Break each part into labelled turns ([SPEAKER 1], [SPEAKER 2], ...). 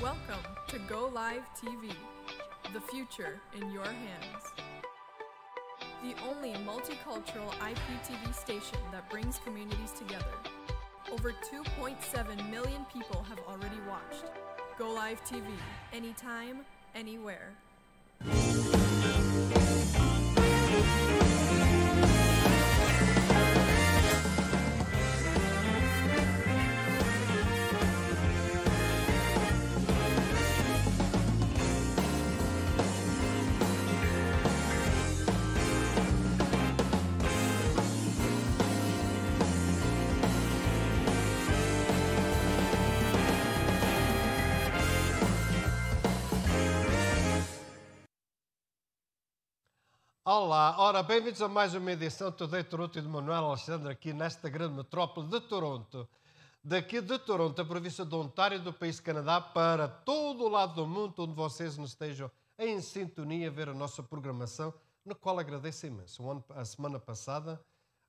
[SPEAKER 1] Welcome to Go Live TV, the future in your hands. The only multicultural IPTV station that brings communities together. Over 2.7 million people have already watched. Go Live TV, anytime, anywhere. Olá, ora, bem-vindos a mais uma edição do Day Toronto e de Manuel Alexandre, aqui nesta grande metrópole de Toronto. Daqui de Toronto, a província de Ontário do país Canadá, para todo o lado do mundo onde vocês nos estejam em sintonia a ver a nossa programação, no qual agradeço imenso. ano, a semana passada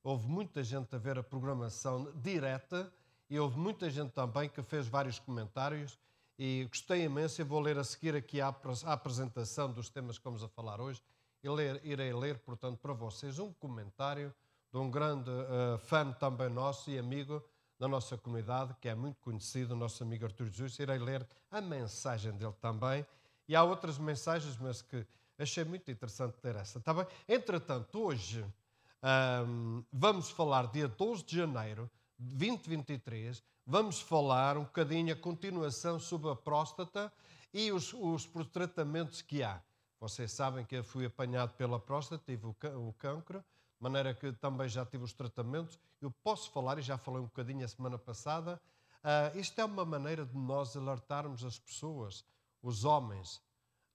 [SPEAKER 1] houve muita gente a ver a programação direta e houve muita gente também que fez vários comentários e gostei imenso e vou ler a seguir aqui a, a apresentação dos temas que vamos a falar hoje ler, irei ler, portanto, para vocês um comentário de um grande uh, fã também nosso e amigo da nossa comunidade, que é muito conhecido, o nosso amigo Artur Jesus. Irei ler a mensagem dele também. E há outras mensagens, mas que achei muito interessante ler essa. Tá bem? Entretanto, hoje um, ehm, vamos falar, dia 12 de janeiro de 2023, vamos falar um bocadinho a continuação sobre a próstata e os, os tratamentos que há. Vocês sabem que eu fui apanhado pela próstata, tive o, cancro, de maneira que também já tive os tratamentos. Eu posso falar, e já falei um bocadinho a semana passada, uh, isto é uma maneira de nós alertarmos as pessoas, os homens,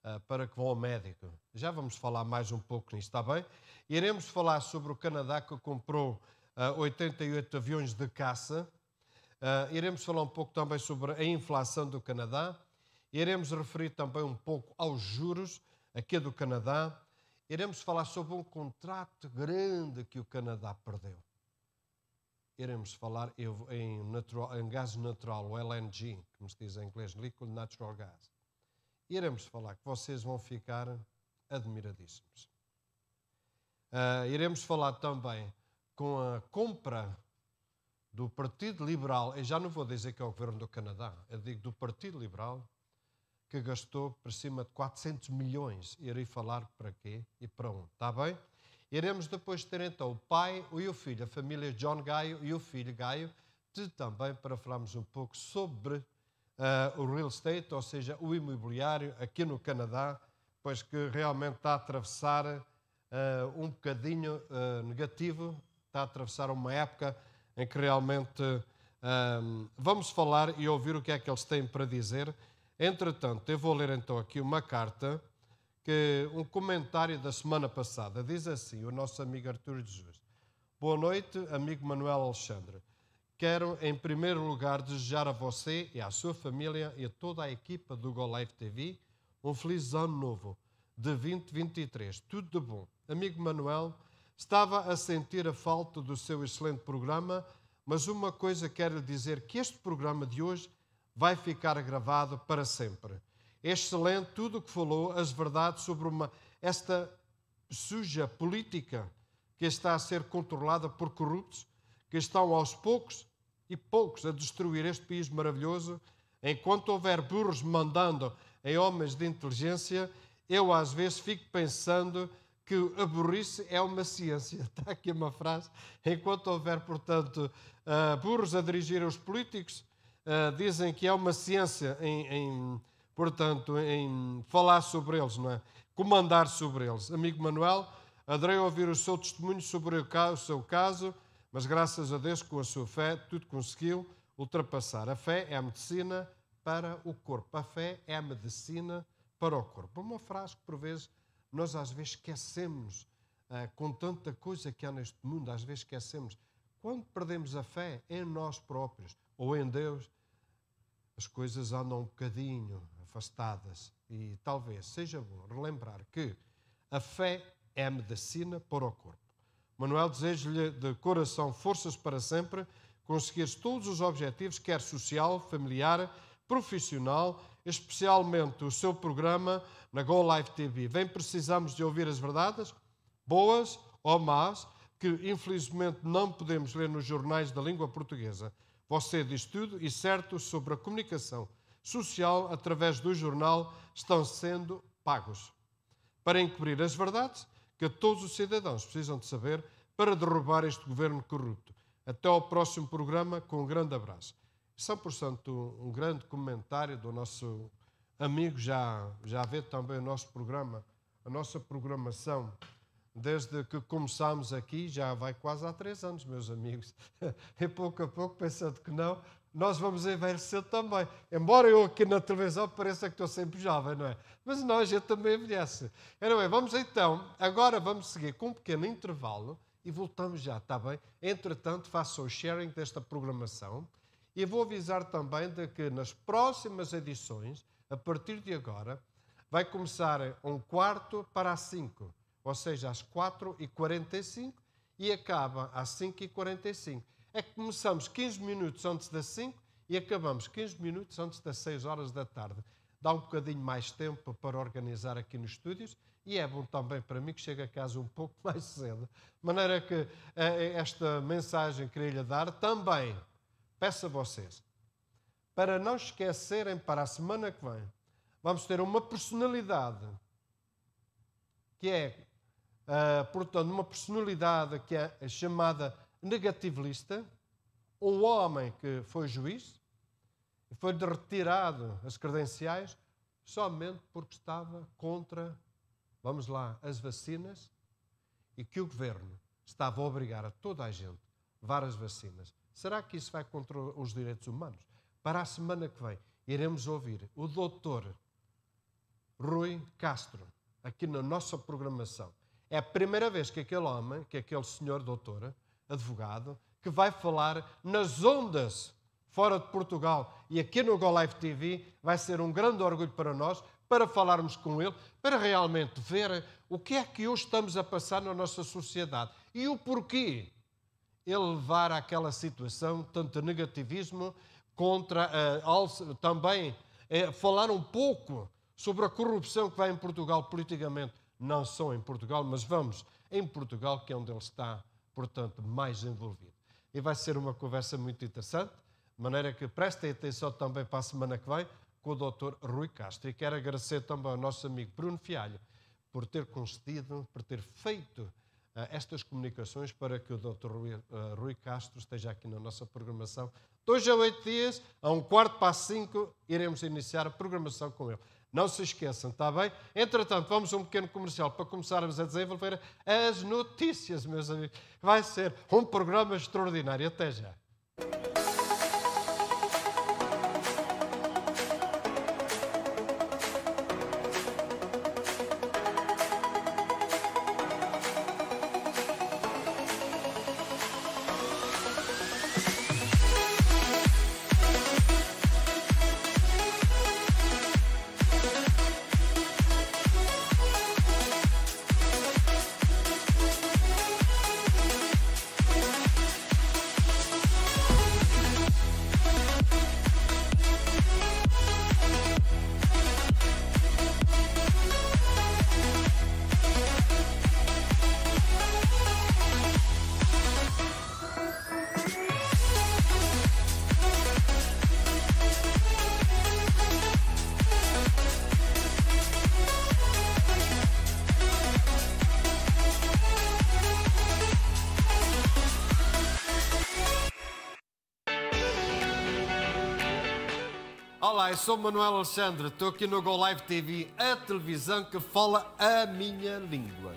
[SPEAKER 1] uh, para que vão ao médico. Já vamos falar mais um pouco nisto, está bem? Iremos falar sobre o Canadá que comprou uh, ah, 88 aviões de caça. Uh, iremos falar um pouco também sobre a inflação do Canadá. Iremos referir também um pouco aos juros aqui do Canadá, iremos falar sobre um contrato grande que o Canadá perdeu. Iremos falar em, natural, em gás natural, o LNG, como se diz em inglês, Liquid Natural Gas. Iremos falar que vocês vão ficar admiradíssimos. Uh, iremos falar também com a compra do Partido Liberal, eu já não vou dizer que é o governo do Canadá, eu digo do Partido Liberal, que gastou por cima de 400 milhões. Irei falar para quê e para onde, está bem? Iremos depois ter então o pai e o filho, a família John Gaio e o filho Gaio, de, também para falarmos um pouco sobre uh, o real estate, ou seja, o imobiliário aqui no Canadá, pois que realmente está a atravessar uh, um bocadinho uh, negativo, está a atravessar uma época em que realmente vamos falar e ouvir o que é que eles têm para dizer. Entretanto, eu vou ler então aqui uma carta, que um comentário da semana passada. Diz assim: o nosso amigo Artur Jesus. Boa noite, amigo Manuel Alexandre. Quero, em primeiro lugar, desejar a você e à sua família e a toda a equipa do Go Live TV um feliz ano novo de 2023. Tudo de bom. Amigo Manuel, estava a sentir a falta do seu excelente programa, mas uma coisa quero dizer que este programa de hoje vai ficar gravado para sempre. É excelente tudo o que falou, as verdades sobre uma, esta suja política que está a ser controlada por corruptos, que estão aos poucos e poucos a destruir este país maravilhoso. Enquanto houver burros mandando em homens de inteligência, eu às vezes fico pensando que a burrice é uma ciência. Está aqui uma frase. Enquanto houver, portanto, ah, burros a dirigir os políticos, ah, dizem que é uma ciência em, em, portanto, em falar sobre eles, não é? Comandar sobre eles. Amigo Manuel, adorei ouvir o seu testemunho sobre o seu caso, mas graças a Deus, com a sua fé, tudo conseguiu ultrapassar. A fé é a medicina para o corpo. A fé é a medicina para o corpo. Uma frase que, por vezes, nós às vezes esquecemos, ah, com tanta coisa que há neste mundo, às vezes esquecemos. Quando perdemos a fé em nós próprios, ou em Deus, as coisas andam um bocadinho afastadas e talvez seja bom relembrar que a fé é a medicina para o corpo. Manuel deseja-lhe de coração forças para sempre, conseguir todos os objetivos, quer social, familiar, profissional, especialmente o seu programa na Go Live TV. Vem, precisamos de ouvir as verdades, boas ou más, que infelizmente não podemos ler nos jornais da língua portuguesa. Você diz tudo e certo sobre a comunicação social através do jornal estão sendo pagos para encobrir as verdades que todos os cidadãos precisam de saber para derrubar este governo corrupto. Até ao próximo programa, com um grande abraço. São, portanto, um grande comentário do nosso amigo, já, já vê também o nosso programa, a nossa programação desde que começámos aqui, já vai quase há três anos, meus amigos. E pouco a pouco, pensando que não, nós vamos envelhecer também. Embora eu aqui na televisão pareça que estou sempre jovem, não é? Mas nós eu também envelhece. é? vamos então, agora vamos seguir com um pequeno intervalo e voltamos já, está bem? Entretanto, faço o sharing desta programação e vou avisar também de que nas próximas edições, a partir de agora, vai começar um quarto para as cinco ou seja, às 4h45 e acaba às 5h45. É que começamos 15 minutos antes das 5 e acabamos 15 minutos antes das 6 horas da tarde. Dá um bocadinho mais tempo para organizar aqui nos estúdios e é bom também para mim que chegue a casa um pouco mais cedo. De maneira que eh, eh, esta mensagem que queria lhe dar também peço a vocês para não esquecerem para a semana que vem. Vamos ter uma personalidade que é uh, portanto, uma personalidade que é chamada negativista, um homem que foi juiz, foi retirado as credenciais somente porque estava contra, vamos lá, as vacinas e que o governo estava a obrigar a toda a gente a levar as vacinas. Será que isso vai contra os direitos humanos? Para a semana que vem, iremos ouvir o doutor Rui Castro aqui na nossa programação. É a primeira vez que aquele homem, que aquele senhor doutor, advogado, que vai falar nas ondas fora de Portugal e aqui no GoLive TV, vai ser um grande orgulho para nós, para falarmos com ele, para realmente ver o que é que hoje estamos a passar na nossa sociedade e o porquê ele levar àquela situação, tanto negativismo, contra uh, também uh, falar um pouco sobre a corrupção que vai em Portugal politicamente não só em Portugal, mas vamos em Portugal, que é onde ele está, portanto, mais envolvido. E vai ser uma conversa muito interessante, de maneira que prestem atenção também para a semana que vem com o Dr. Rui Castro. E quero agradecer também ao nosso amigo Bruno Fialho por ter concedido, por ter feito uh, estas comunicações para que o Dr. Rui, uh, Rui Castro esteja aqui na nossa programação. Dois a oito dias, a um quarto para as cinco, iremos iniciar a programação com ele. Não se esqueçam, está bem? Entretanto, vamos a um pequeno comercial para começarmos a desenvolver as notícias, meus amigos. Vai ser um programa extraordinário. Até já. sou Manuel Alexandre, estou aqui no Go Live TV, a televisão que fala a minha língua.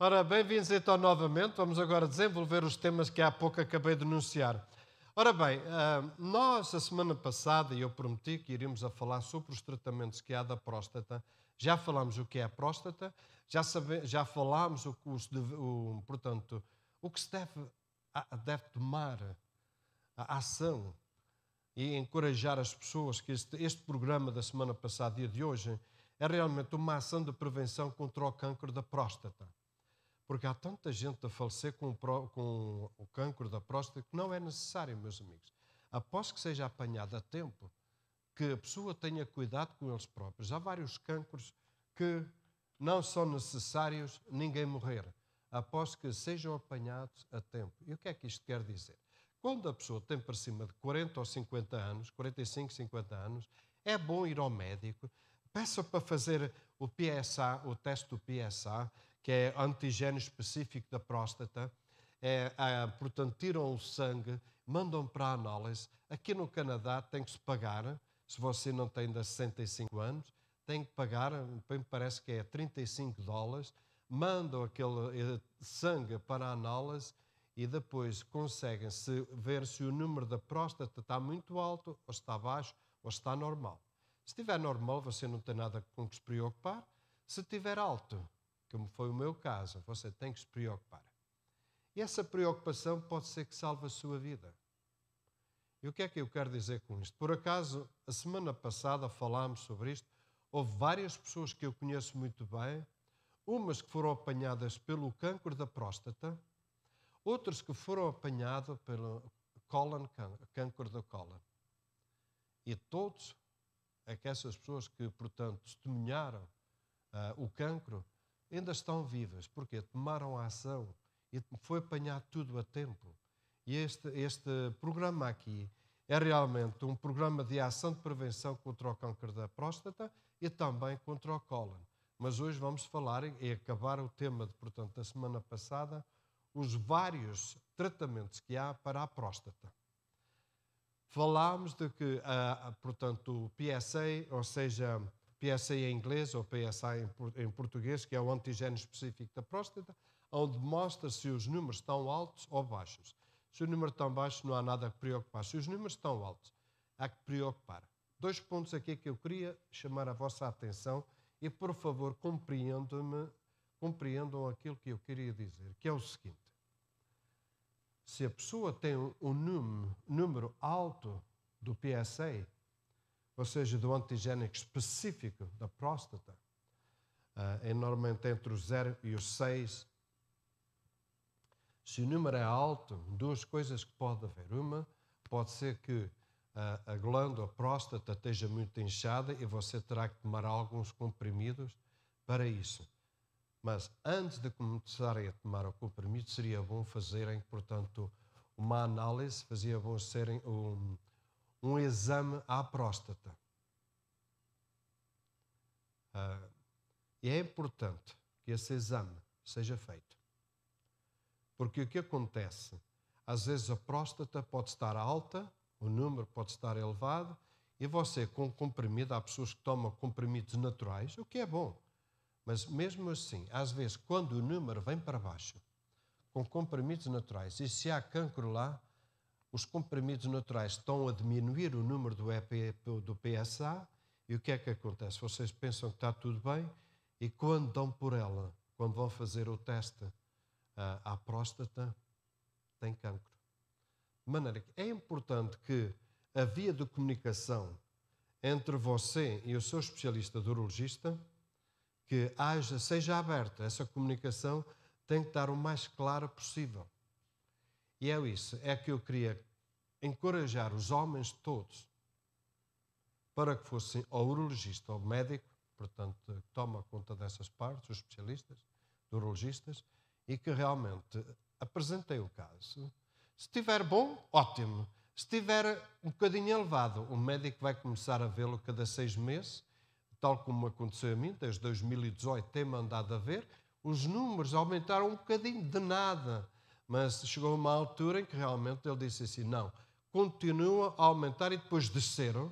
[SPEAKER 1] Ora, bem-vindos então novamente. Vamos agora desenvolver os temas que há pouco acabei de anunciar. Ora bem, ah, nós, a semana passada, e eu prometi que iríamos a falar sobre os tratamentos que há da próstata. Já falámos o que é a próstata, já, sabe, já falámos o, o, o, portanto, o que se deve, deve tomar a ação e encorajar as pessoas que este, este programa da semana passada e de hoje é realmente uma ação de prevenção contra o câncer da próstata. Porque há tanta gente a falecer com o, com o câncer da próstata que não é necessário, meus amigos. Após que seja apanhado a tempo, que a pessoa tenha cuidado com eles próprios. Há vários cânceres que não são necessários ninguém morrer, após que sejam apanhados a tempo. E o que é que isto quer dizer? Quando a pessoa tem para cima de 40 ou 50 anos, 45, 50 anos, é bom ir ao médico, peça para fazer o PSA, o teste do PSA, que é antigênio específico da próstata. É, é, portanto, tiram o sangue, mandam para a análise. Aqui no Canadá tem que se pagar, se você não tem ainda 65 anos, tem que pagar, me parece que é 35 dólares, mandam aquele eh, sangue para a análise e depois conseguem-se ver se o número da próstata está muito alto, ou está baixo, ou está normal. Se estiver normal, você não tem nada com que se preocupar. Se estiver alto, como foi o meu caso, você tem que se preocupar. E essa preocupação pode ser que salve a sua vida. E o que é que eu quero dizer com isto? Por acaso, a semana passada falámos sobre isto. Houve várias pessoas que eu conheço muito bem, umas que foram apanhadas pelo câncer da próstata, Outros que foram apanhados pelo colon, câncer do cólon. E todos aquelas que pessoas que, portanto, testemunharam uh, o cancro, ainda estão vivas, porque tomaram a ação e foi apanhado tudo a tempo. E este, este programa aqui é realmente um programa de ação de prevenção contra o câncer da próstata e também contra o cólon. Mas hoje vamos falar e acabar o tema, de, portanto, da semana passada, os vários tratamentos que há para a próstata. Falámos de que, portanto, o PSA, ou seja, PSA em inglês ou PSA em português, que é o antigênio específico da próstata, onde mostra se os números estão altos ou baixos. Se o número está baixo, não há nada a preocupar. Se os números estão altos, há que preocupar. Dois pontos aqui que eu queria chamar a vossa atenção e, por favor, compreendam-me, compreendam aquilo que eu queria dizer, que é o seguinte se a pessoa tem um número, alto do PSA, ou seja, do antigênico específico da próstata, eh, é normalmente entre o 0 e o 6. Se o número é alto, duas coisas que pode haver. Uma, pode ser que eh, a glândula a próstata esteja muito inchada e você terá que tomar alguns comprimidos para isso. Mas antes de começarem a tomar o comprimido, seria bom fazerem, portanto, uma análise, fazia bom serem um, um exame à próstata. Uh, e é importante que esse exame seja feito. Porque o que acontece? Às vezes a próstata pode estar alta, o número pode estar elevado, e você com comprimido, há pessoas que tomam comprimidos naturais, o que é bom. Mas mesmo assim, às vezes, quando o número vem para baixo, com comprimidos naturais, e se há cancro lá, os comprimidos naturais estão a diminuir o número do, EP, do PSA, e o que é que acontece? Vocês pensam que está tudo bem, e quando dão por ela, quando vão fazer o teste à, ah, à próstata, tem cancro. De maneira que é importante que a via de comunicação entre você e o seu especialista de urologista que haja, seja aberta, essa comunicação tem que estar o mais clara possível. E é isso, é que eu queria encorajar os homens todos para que fossem ao urologista ou médico, portanto, que toma conta dessas partes, os especialistas, os urologistas, e que realmente apresentei o caso. Se estiver bom, ótimo. Se estiver um bocadinho elevado, o médico vai começar a vê-lo cada seis meses tal como aconteceu a mim, desde 2018 tem mandado a ver, os números aumentaram um bocadinho, de nada. Mas chegou uma altura em que realmente ele disse assim: não, continua a aumentar e depois desceram,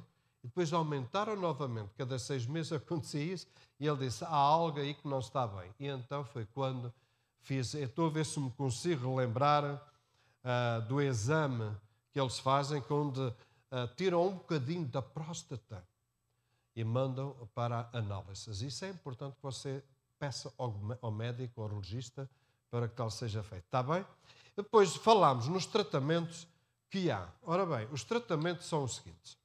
[SPEAKER 1] e depois aumentaram novamente. Cada seis meses acontecia isso, e ele disse: há algo aí que não está bem. E então foi quando fiz. Estou a ver se me consigo relembrar uh, do exame que eles fazem, é onde uh, tiram um bocadinho da próstata e mandam para análises. Isso é importante que você peça ao médico ou urologista para que tal seja feito. Está bem? Depois falámos nos tratamentos que há. Ora bem, os tratamentos são os seguintes.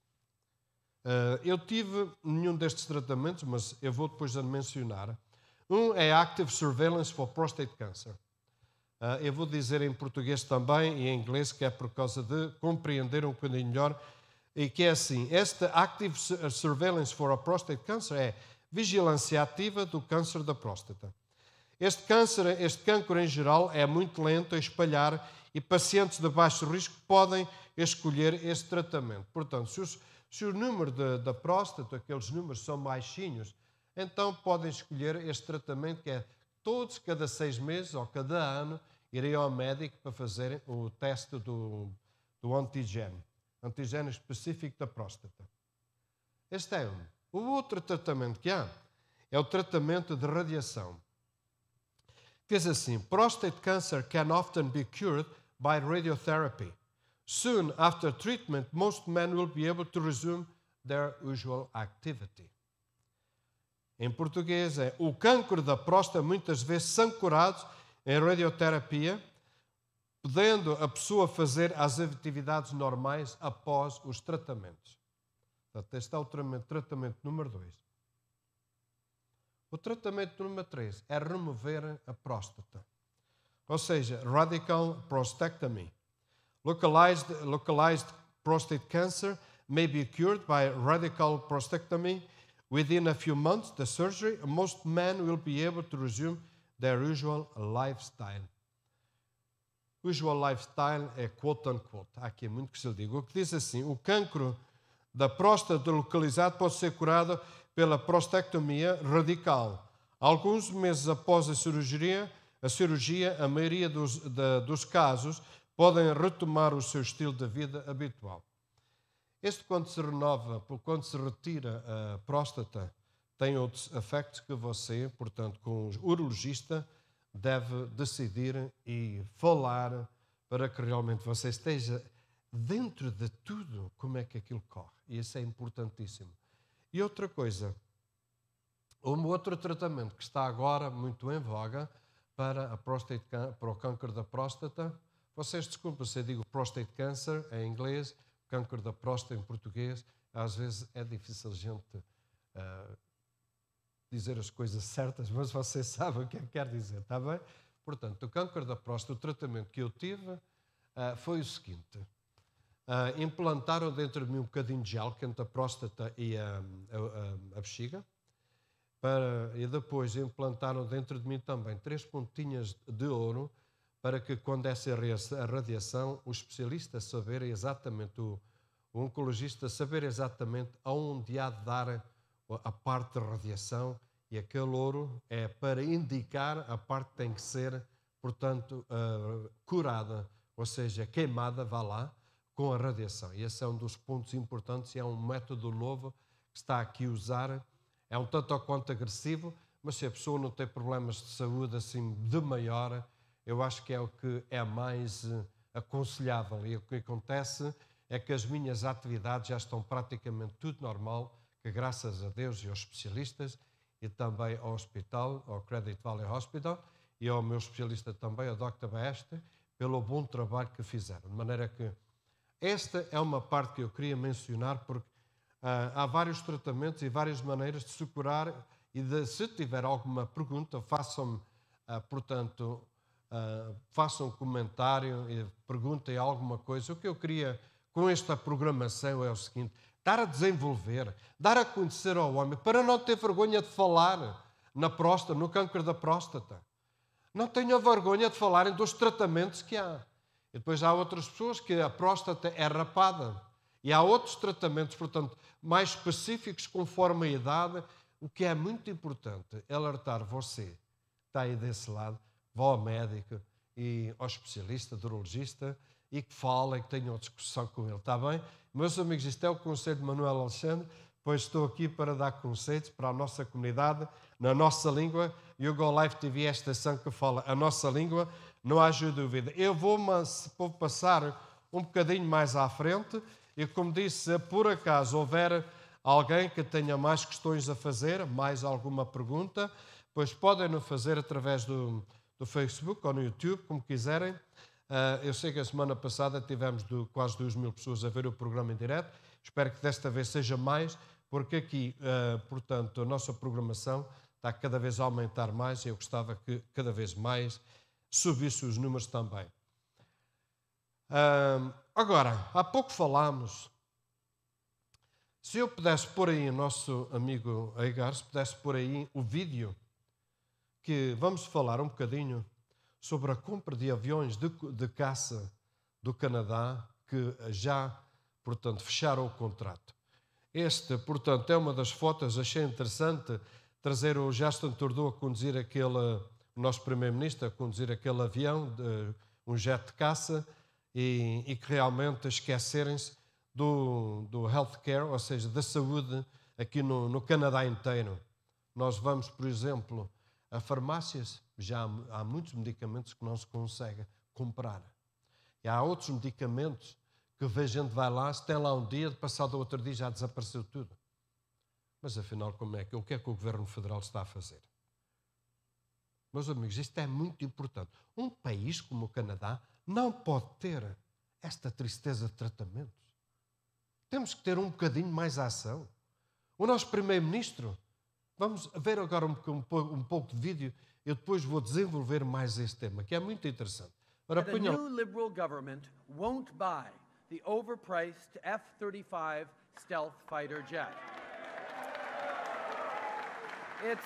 [SPEAKER 1] Eh, eu tive nenhum destes tratamentos, mas eu vou depois a mencionar. Um é Active Surveillance for Prostate Cancer. Eh, eu vou dizer em português também e em inglês, que é por causa de compreender um bocadinho melhor e que é assim, este Active eh, Surveillance for a Prostate Cancer é vigilância ativa do câncer da próstata. Este câncer, este câncer em geral, é muito lento a espalhar e pacientes de baixo risco podem escolher este tratamento. Portanto, se, os, se o número de, da próstata, aqueles números são baixinhos, então podem escolher este tratamento que é todos, cada seis meses ou cada ano, irem ao médico para fazer o teste do, do antigênio antigênio específico da próstata. Este é um. O outro tratamento que há é o tratamento de radiação. Diz assim: prostate cancer can often be cured by radiotherapy. Soon after treatment, most men will be able to resume their usual activity. Em português é: o câncer da próstata muitas vezes são curados em radioterapia podendo a pessoa fazer as atividades normais após os tratamentos. Portanto, este é o tratamento número 2. O tratamento número 3 é remover a próstata, ou seja, radical prostatectomy. Localized, localized prostate cancer may be cured by radical prostatectomy. Within a few months, the surgery, most men will be able to resume their usual lifestyle usual lifestyle é quote unquote. Há aqui muito que se lhe diga. O que diz assim: o cancro da próstata localizado pode ser curado pela prostectomia radical. Alguns meses após a cirurgia, a cirurgia, a maioria dos, dos casos podem retomar o seu estilo de vida habitual. Este, quando se renova, quando se retira a próstata, tem outros afectos que você, portanto, com o urologista, deve decidir e falar para que realmente você esteja dentro de tudo como é que aquilo corre. E isso é importantíssimo. E outra coisa, um outro tratamento que está agora muito em voga para, a prostate, para o câncer da próstata, vocês desculpem se eu digo prostate cancer em inglês, câncer da próstata em português, às vezes é difícil a gente uh, dizer as coisas certas, mas vocês sabem o que é que quer dizer, está bem? Portanto, o câncer da próstata, o tratamento que eu tive uh, foi o seguinte: uh, implantaram dentro de mim um bocadinho de gel entre a próstata e a, a, a bexiga, para, e depois implantaram dentro de mim também três pontinhas de ouro para que quando essa a radiação, o especialista saber exatamente, o, o oncologista saber exatamente aonde há de dar a parte de radiação e aquele ouro é para indicar a parte que tem que ser, portanto, uh, curada, ou seja, queimada, vá lá, com a radiação. E esse é um dos pontos importantes e é um método novo que está aqui a usar. É um tanto ou quanto agressivo, mas se a pessoa não tem problemas de saúde assim de maior, eu acho que é o que é mais eh, aconselhável. E o que acontece é que as minhas atividades já estão praticamente tudo normal que graças a Deus e aos especialistas, e também ao hospital, ao Credit Valley Hospital, e ao meu especialista também, ao Dr. Baeste, pelo bom trabalho que fizeram. De maneira que esta é uma parte que eu queria mencionar, porque ah, há vários tratamentos e várias maneiras de se curar, e de, se tiver alguma pergunta, façam-me, ah, portanto, ah, façam um comentário, perguntem alguma coisa. O que eu queria com esta programação é o seguinte: dar a desenvolver, dar a conhecer ao homem, para não ter vergonha de falar na próstata, no câncer da próstata. Não tenham vergonha de falarem dos tratamentos que há. E depois há outras pessoas que a próstata é rapada. E há outros tratamentos, portanto, mais específicos conforme a idade. O que é muito importante é alertar você, está aí desse lado, vá ao médico e ao especialista, urologista e que falem, que tenham discussão com ele, está bem? Meus amigos, isto é o Conselho de Manuel Alexandre, pois estou aqui para dar conselhos para a nossa comunidade, na nossa língua, e o Go TV é a estação que fala a nossa língua, não haja dúvida. Eu vou, vou passar um bocadinho mais à frente, e como disse, se por acaso houver alguém que tenha mais questões a fazer, mais alguma pergunta, pois podem-no fazer através do, do Facebook ou no YouTube, como quiserem. Ah, eu sei que a semana passada tivemos de, quase 2 mil pessoas a ver o programa em direto. Espero que desta vez seja mais, porque aqui, ah, portanto, a nossa programação está cada vez a aumentar mais e eu gostava que cada vez mais subisse os números também. Ah, agora, há pouco falámos. Se eu pudesse pôr aí, o nosso amigo Eigar, se pudesse pôr aí o vídeo que vamos falar um bocadinho sobre a compra de aviões de, de caça do Canadá, que já, portanto, fecharam o contrato. Este, portanto, é uma das fotos, achei interessante trazer o Justin Trudeau a conduzir aquele, o nosso primeiro-ministro a conduzir aquele avião, de, um jet de caça, e, e que realmente esquecerem-se do, do healthcare, ou seja, da saúde aqui no, no Canadá inteiro. Nós vamos, por exemplo, a farmácia já há, muitos medicamentos que não se consegue comprar. E há outros medicamentos que a gente vai lá, se tem lá um dia, passado o outro dia já desapareceu tudo. Mas afinal, como é que, o que é que o Governo Federal está a fazer? Meus amigos, isto é muito importante. Um país como o Canadá não pode ter esta tristeza de tratamentos. Temos que ter um bocadinho mais ação. O nosso primeiro-ministro Vamos ver agora um, um, um pouco de vídeo. Eu depois vou desenvolver mais este tema, que é muito interessante. O novo new liberal government won't buy the overpriced F-35 stealth fighter jet. It's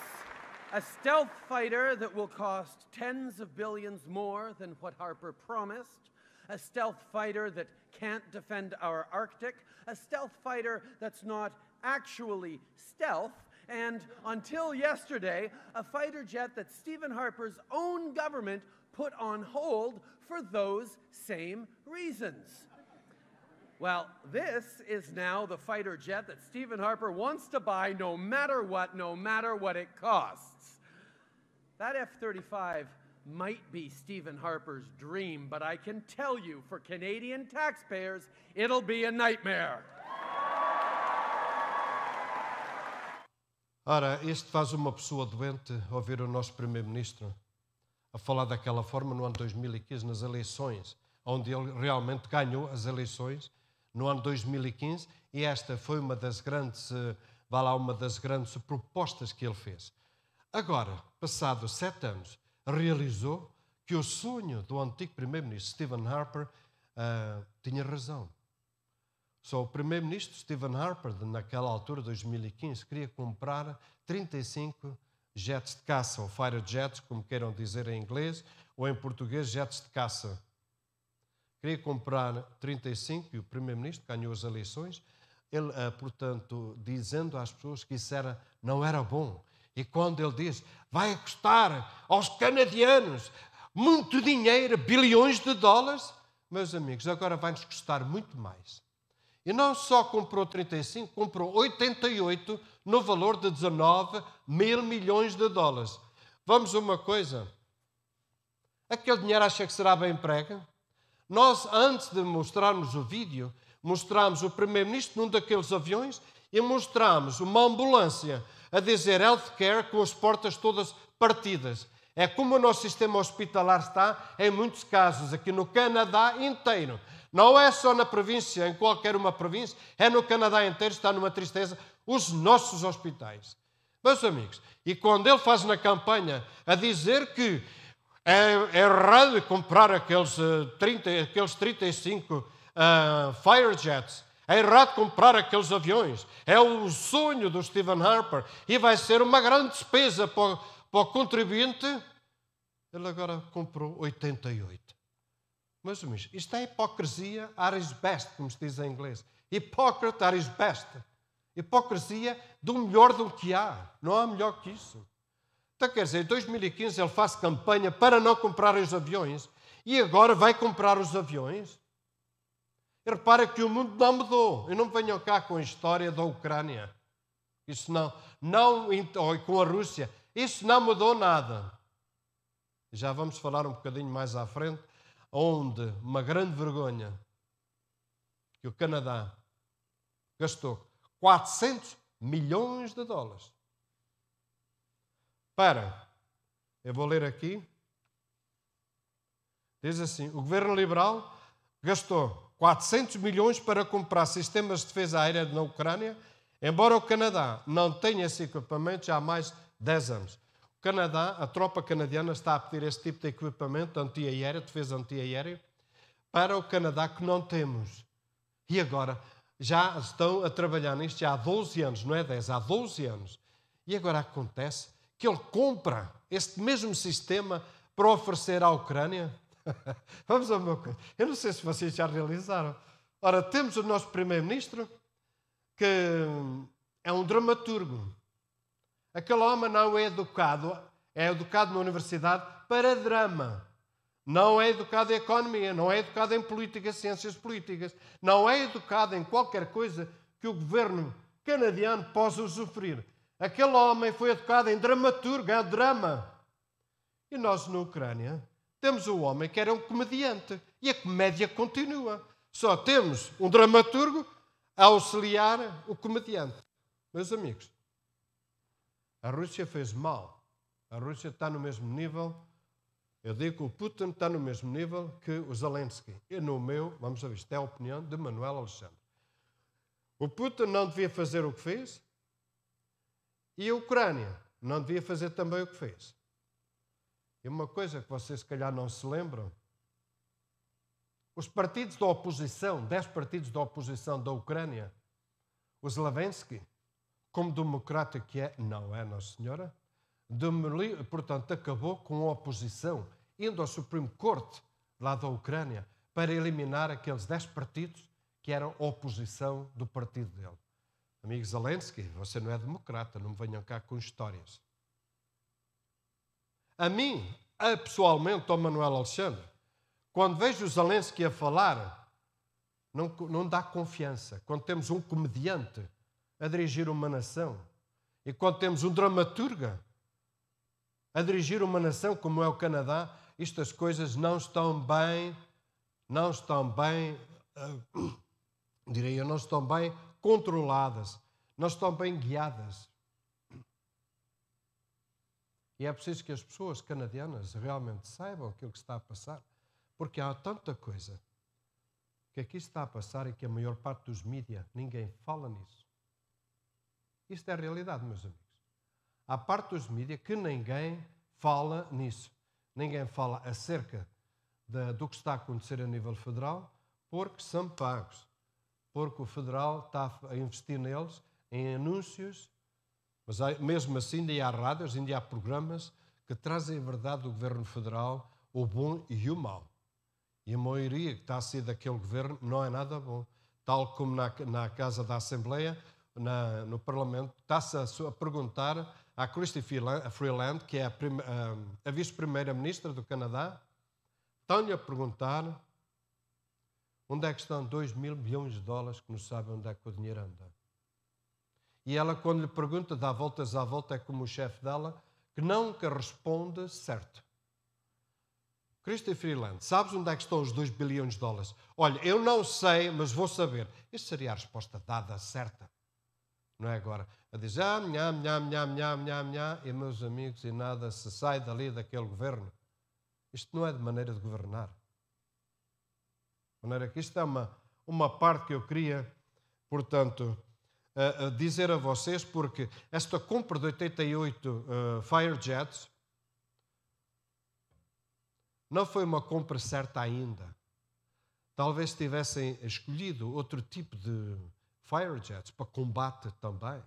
[SPEAKER 1] a stealth fighter that will cost tens of billions more than what Harper promised, a stealth fighter that can't defend our Arctic, a stealth fighter that's not actually stealth, And until yesterday, a fighter jet that Stephen Harper's own government put on hold for those same reasons. Well, this is now the fighter jet that Stephen Harper wants to buy no matter what, no matter what it costs. That F
[SPEAKER 2] 35 might be Stephen Harper's dream, but I can tell you for Canadian
[SPEAKER 1] taxpayers, it'll be a nightmare. Ora, este faz uma pessoa doente ouvir o nosso Primeiro-Ministro a falar daquela forma no ano 2015, nas eleições, onde ele realmente ganhou as eleições no ano 2015, e esta foi uma das grandes, eh, vá lá, uma das grandes propostas que ele fez. Agora, passados sete anos, realizou que o sonho do antigo primeiro-ministro Stephen Harper uh, tinha razão. Só o primeiro-ministro Stephen Harper, naquela altura, 2015, queria comprar 35 jets de caça, ou fighter jets, como queiram dizer em inglês, ou em português, jets de caça. Queria comprar 35 e o primeiro-ministro ganhou as eleições, ele, eh, portanto, dizendo às pessoas que isso era, não era bom. E quando ele diz, vai custar aos canadianos muito dinheiro, bilhões de dólares, meus amigos, agora vai-nos custar muito mais. E não só comprou 35, comprou 88 no valor de 19 mil milhões de dólares. Vamos uma coisa. Aquele dinheiro acha que será bem emprego? Nós, antes de mostrarmos o vídeo, mostramos o primeiro-ministro num daqueles aviões e mostramos uma ambulância a dizer healthcare com as portas todas partidas. É como o nosso sistema hospitalar está em muitos casos, aqui no Canadá inteiro. Não é só na província, em qualquer uma província, é no Canadá inteiro, está numa tristeza, os nossos hospitais. Meus amigos, e quando ele faz na campanha a dizer que é, é errado comprar aqueles, 30, eh, aqueles 35 uh, eh, fire jets, é errado comprar aqueles aviões, é o sonho do Stephen Harper e vai ser uma grande despesa para o, para o contribuinte. Ele agora comprou 88 mas amigos, isto é hipocrisia at its best, como se diz em inglês. Hipócrita at its best. Hipocrisia do melhor do que há. Não há melhor que isso. Então, quer dizer, em 2015 ele faz campanha para não comprar os aviões e agora vai comprar os aviões. E repara que o mundo não mudou. E não venham cá com a história da Ucrânia. Isso não. Não ou com a Rússia. Isso não mudou nada. Já vamos falar um bocadinho mais à frente onde uma grande vergonha que o Canadá gastou 400 milhões de dólares para, eu vou ler aqui, diz assim: o governo liberal gastou 400 milhões para comprar sistemas de defesa aérea na Ucrânia, embora o Canadá não tenha esse equipamento já há mais de 10 anos. Canadá, a tropa canadiana está a pedir esse tipo de equipamento antiaéreo, defesa antiaérea, para o Canadá que não temos. E agora já estão a trabalhar nisto já há 12 anos, não é 10, há 12 anos. E agora acontece que ele compra este mesmo sistema para oferecer à Ucrânia. Vamos a uma coisa. Eu não sei se vocês já realizaram. Ora, temos o nosso primeiro-ministro que é um dramaturgo. Aquele homem não é educado, é educado na universidade para drama. Não é educado em economia, não é educado em política, ciências políticas, não é educado em qualquer coisa que o governo canadiano possa usufruir. Aquele homem foi educado em dramaturga, a é drama. E nós, na Ucrânia, temos um homem que era um comediante e a comédia continua. Só temos um dramaturgo a auxiliar o comediante. Meus amigos, a Rússia fez mal. A Rússia está no mesmo nível. Eu digo que o Putin está no mesmo nível que o Zelensky. E no meu, vamos a ver, isto é a opinião de Manuel Alexandre. O Putin não devia fazer o que fez e a Ucrânia não devia fazer também o que fez. E uma coisa que vocês se calhar não se lembram, os partidos da oposição, dez partidos da oposição da Ucrânia, o Zelensky, como democrata que é, não é, Nossa Senhora, portanto, acabou com a oposição, indo ao Supremo Corte lá da Ucrânia para eliminar aqueles dez partidos que eram oposição do partido dele. Amigo Zelensky, você não é democrata, não me venham cá com histórias. A mim, a, pessoalmente, ao Manuel Alexandre, quando vejo o Zelensky a falar, não, não dá confiança. Quando temos um comediante a dirigir uma nação. E quando temos um dramaturga a dirigir uma nação como é o Canadá, estas coisas não estão bem, não estão bem, uh, eu, não estão bem controladas, não estão bem guiadas. E é preciso que as pessoas canadianas realmente saibam aquilo que está a passar, porque há tanta coisa que aqui está a passar e que a maior parte dos mídias ninguém fala nisso. Isto é a realidade, meus amigos. Há parte dos mídias, que ninguém fala nisso. Ninguém fala acerca de, do que está a acontecer a nível federal, porque são pagos. Porque o federal está a investir neles em anúncios, mas há, mesmo assim ainda há rádios, ainda há programas que trazem a verdade do governo federal, o bom e o mau. E a maioria que está a ser daquele governo não é nada bom. Tal como na, na Casa da Assembleia, na, no Parlamento, está-se a, a, perguntar à Christy Freeland, que é a, a, a vice-primeira-ministra do Canadá, estão-lhe a perguntar onde é que estão 2 mil milhões de dólares que não sabem onde é que o dinheiro anda. E ela, quando lhe pergunta, dá voltas à volta, é como o chefe dela, que nunca responde certo. Christy Freeland, sabes onde é que estão os 2 bilhões de dólares? Olha, eu não sei, mas vou saber. Isso seria a resposta dada certa não é agora, a dizer, ah, minha, minha, minha, minha, minha, minha e meus amigos, e nada se sai dali daquele governo. Isto não é de maneira de governar. De maneira que isto é uma, uma parte que eu queria, portanto, uh, uh, dizer a vocês, porque esta compra de 88 uh, eh, Firejets não foi uma compra certa ainda. Talvez tivessem escolhido outro tipo de fire jets para combate também.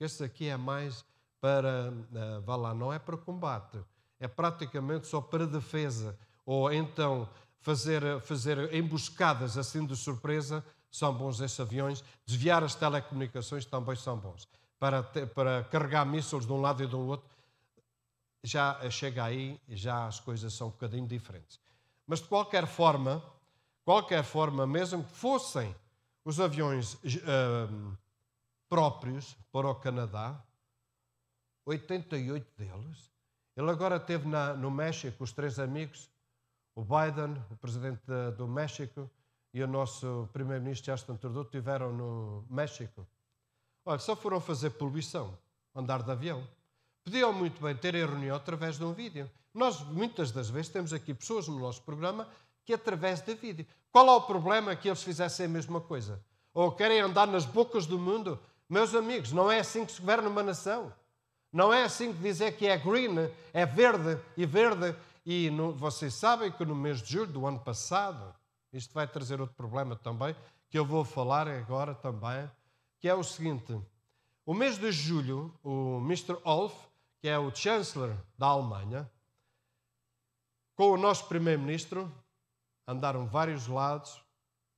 [SPEAKER 1] Este aqui é mais para, uh, vá lá, não é para combate, é praticamente só para defesa. Ou então fazer, fazer emboscadas assim de surpresa, são bons estes aviões. Desviar as telecomunicações também são bons. Para, para carregar mísseis de um lado e do outro, já eh, chega aí, já as coisas são um bocadinho diferentes. Mas de qualquer forma, qualquer forma, mesmo que fossem os aviões uh, próprios para o Canadá, 88 deles. Ele agora teve na, no México os três amigos, o Biden, o presidente de, do México, e o nosso primeiro-ministro Justin Trudeau tiveram no México. Olha, só foram fazer poluição, andar de avião. Podiam muito bem ter a reunião através de um vídeo. Nós, muitas das vezes, temos aqui pessoas no nosso programa que, através de vídeo, qual é o problema que eles fizessem a mesma coisa? Ou querem andar nas bocas do mundo? Meus amigos, não é assim que se governa uma nação. Não é assim que dizer que é green, é verde e verde. E no, vocês sabem que no mês de julho do ano passado, isto vai trazer outro problema também, que eu vou falar agora também, que é o seguinte: o mês de julho, o Mr. Olf, que é o chanceler da Alemanha, com o nosso primeiro-ministro, andaram vários lados,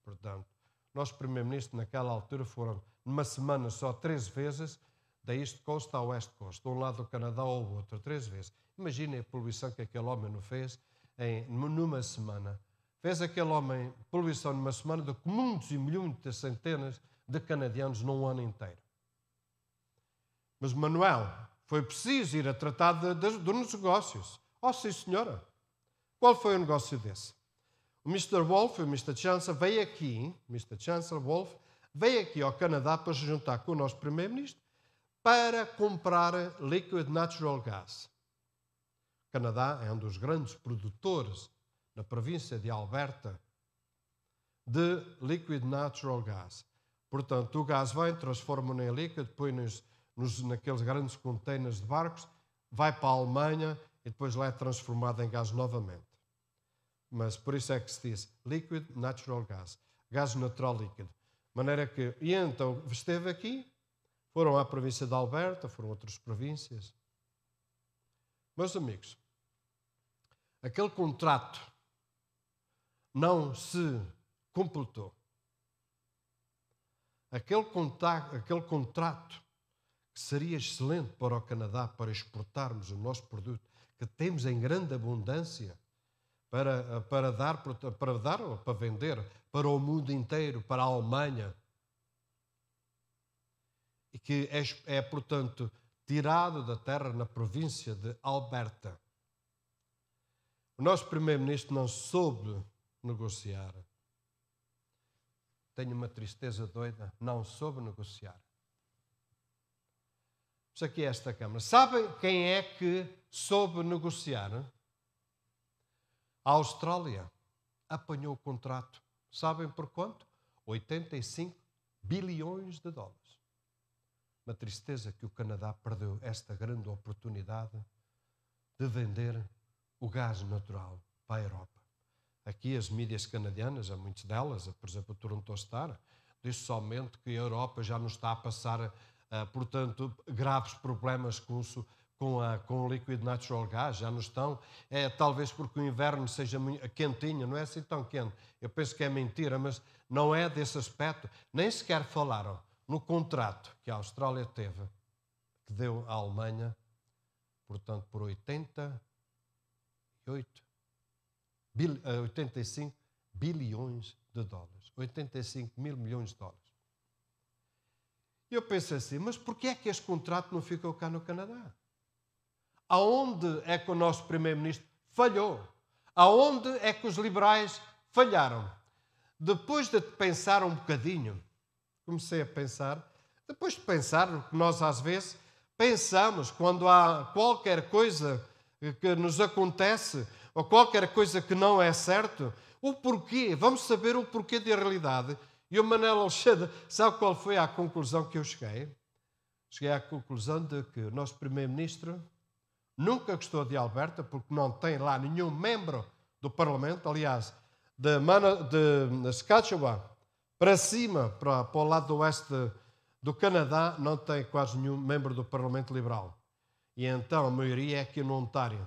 [SPEAKER 1] portanto, nós primeiro-ministro naquela altura foram numa semana só três vezes, da East Coast ao West Coast, de um lado do Canadá ao outro, três vezes. Imaginem a poluição que aquele homem não fez em, numa semana. Fez aquele homem poluição numa semana de muitos e muitas centenas de canadianos num ano inteiro. Mas Manuel, foi preciso ir a tratar dos negócios. Oh, sim, senhora. Qual foi o negócio desse? O Mr. Wolf, o Mr. Chancellor, veio aqui, Mr. Chancellor Wolf, veio aqui ao Canadá para se juntar com o nosso Primeiro-Ministro para comprar liquid natural gas. O Canadá é um dos grandes produtores na província de Alberta de liquid natural gas. Portanto, o gás vem, transforma-no em líquido, põe-nos naqueles grandes containers de barcos, vai para a Alemanha e depois lá é transformado em gás novamente mas por isso é que se diz liquid natural gas, gás natural líquido. De maneira que, e então esteve aqui, foram à província de Alberta, foram outras províncias. Meus amigos, aquele contrato não se completou. Aquele, contato, aquele contrato que seria excelente para o Canadá para exportarmos o nosso produto, que temos em grande abundância, para, para, dar, para dar ou para vender para o mundo inteiro, para a Alemanha. E que é, é, portanto, tirado da terra na província de Alberta. O nosso primeiro-ministro não soube negociar. Tenho uma tristeza doida, não soube negociar. Isso aqui é esta Câmara. Sabem quem é que soube negociar? A Austrália apanhou o contrato, sabem por quanto? 85 bilhões de dólares. Uma tristeza que o Canadá perdeu esta grande oportunidade de vender o gás natural para a Europa. Aqui as mídias canadianas, há muitas delas, por exemplo, o Toronto Star, diz somente que a Europa já não está a passar, eh, portanto, graves problemas com, com, a, com o líquido natural gas, já não estão. É, talvez porque o inverno seja quentinho, não é assim tão quente. Eu penso que é mentira, mas não é desse aspecto. Nem sequer falaram no contrato que a Austrália teve, que deu à Alemanha, portanto, por 88, 85 eh, bilhões de dólares. 85 mil milhões de dólares. E eu penso assim, mas porquê é que este contrato não ficou cá no Canadá? Aonde é que o nosso primeiro-ministro falhou? Aonde é que os liberais falharam? Depois de pensar um bocadinho, comecei a pensar, depois de pensar, porque nós às vezes pensamos quando há qualquer coisa que nos acontece ou qualquer coisa que não é certo, o porquê, vamos saber o porquê da realidade. E o Manel Alexandre, sabe qual foi a conclusão que eu cheguei? Cheguei à conclusão de que o nosso Primeiro-Ministro nunca gostou de Alberta, porque não tem lá nenhum membro do Parlamento, aliás, de, Mano, de Saskatchewan para cima, para, para o lado oeste do Canadá, não tem quase nenhum membro do Parlamento Liberal. E então a maioria é aqui no Ontário.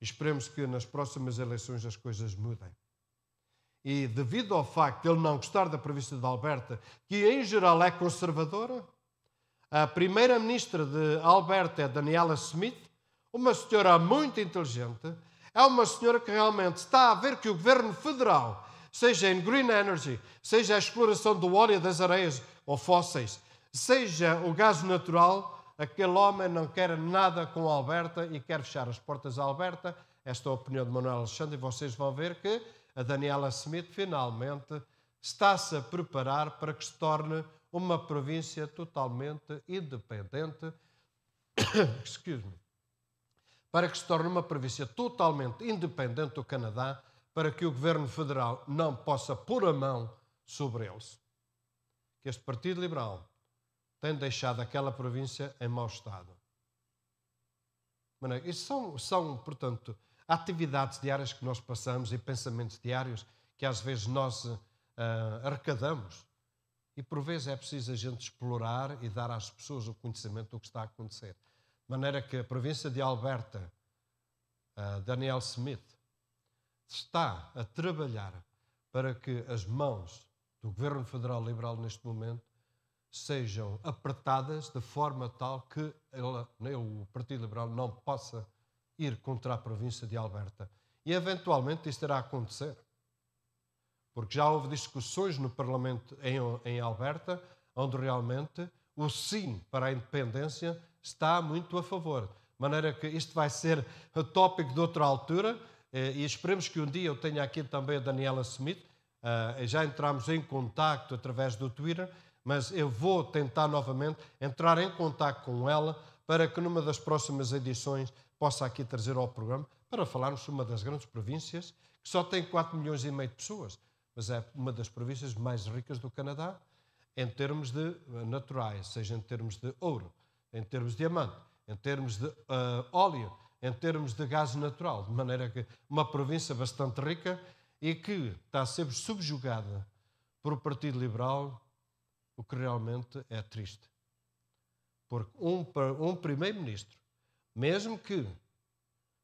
[SPEAKER 1] Esperemos que nas próximas eleições as coisas mudem. E devido ao facto de ele não gostar da província de Alberta, que em geral é conservadora, a primeira-ministra de Alberta é Daniela Smith, uma senhora muito inteligente, é uma senhora que realmente está a ver que o governo federal, seja em green energy, seja a exploração do óleo das areias ou fósseis, seja o gás natural, aquele homem não quer nada com Alberta e quer fechar as portas a Alberta. Esta é a opinião de Manuel Alexandre e vocês vão ver que a Daniela Smith finalmente está-se a preparar para que se torne uma província totalmente independente. Excuse-me para que se torne uma província totalmente independente do Canadá, para que o governo federal não possa pôr a mão sobre eles. Que este Partido Liberal tem deixado aquela província em mau estado. Isso são, são, portanto, atividades diárias que nós passamos e pensamentos diários que às vezes nós uh, arrecadamos. E por vezes é preciso a gente explorar e dar às pessoas o conhecimento do que está a acontecer. De maneira que a província de Alberta, Daniel Smith, está a trabalhar para que as mãos do governo federal liberal neste momento sejam apertadas de forma tal que o Partido Liberal não possa ir contra a província de Alberta. E eventualmente isso irá acontecer. Porque já houve discussões no Parlamento em, em Alberta, onde realmente o sim para a independência está muito a favor. De maneira que isto vai ser tópico de outra altura eh, e esperemos que um dia eu tenha aqui também a Daniela Smith. Eh, já entramos em contacto através do Twitter, mas eu vou tentar novamente entrar em contacto com ela para que numa das próximas edições possa aqui trazer ao programa para falarmos sobre uma das grandes províncias que só tem 4 milhões e meio de pessoas, mas é uma das províncias mais ricas do Canadá em termos de eh, naturais, seja em termos de ouro em termos de diamante, em termos de uh, óleo, em termos de gás natural, de maneira que uma província bastante rica e que está sempre subjugada por o Partido Liberal, o que realmente é triste. Porque um, um primeiro-ministro, mesmo que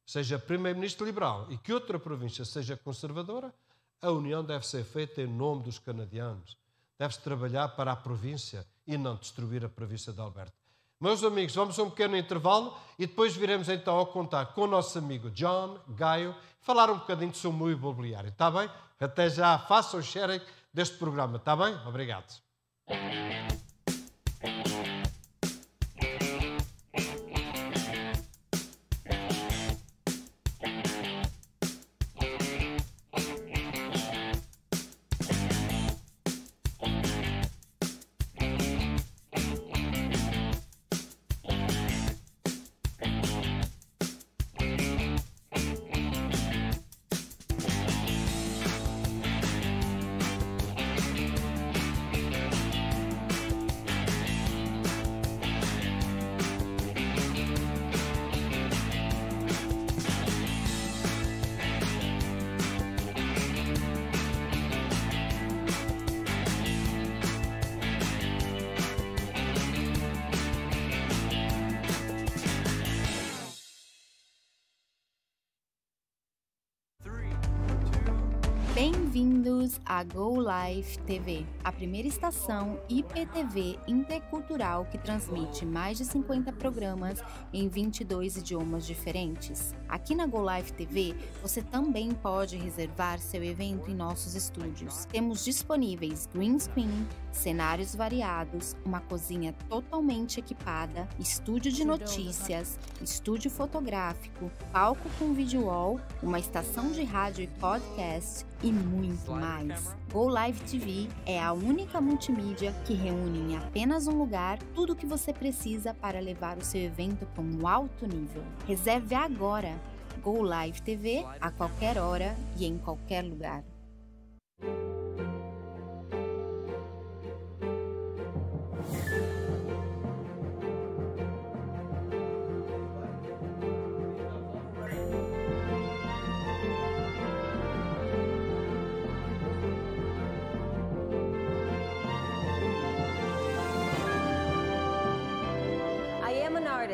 [SPEAKER 1] seja primeiro-ministro liberal e que outra província seja conservadora, a união deve ser feita em nome dos canadianos. Deve-se trabalhar para a província e não destruir a província de Alberta. Meus amigos, vamos a um pequeno intervalo e depois viremos então a contar com o nosso amigo John Gaio, falar um bocadinho do seu meu imobiliário, está bem? Até já, façam o sharing deste programa, está bem? Obrigado.
[SPEAKER 2] a Go Live TV, a primeira estação IPTV intercultural que transmite mais de 50 programas em 22 idiomas diferentes. Aqui na Go Live TV, você também pode reservar seu evento em nossos estúdios. Temos disponíveis green screen, cenários variados, uma cozinha totalmente equipada, estúdio de notícias, estúdio fotográfico, palco com video wall, uma estação de rádio e podcast e muito mais. Go Live TV é a única multimídia que reúne em apenas um lugar tudo o que você precisa para levar o seu evento para um alto nível. Reserve agora Go Live TV a qualquer hora e em qualquer lugar.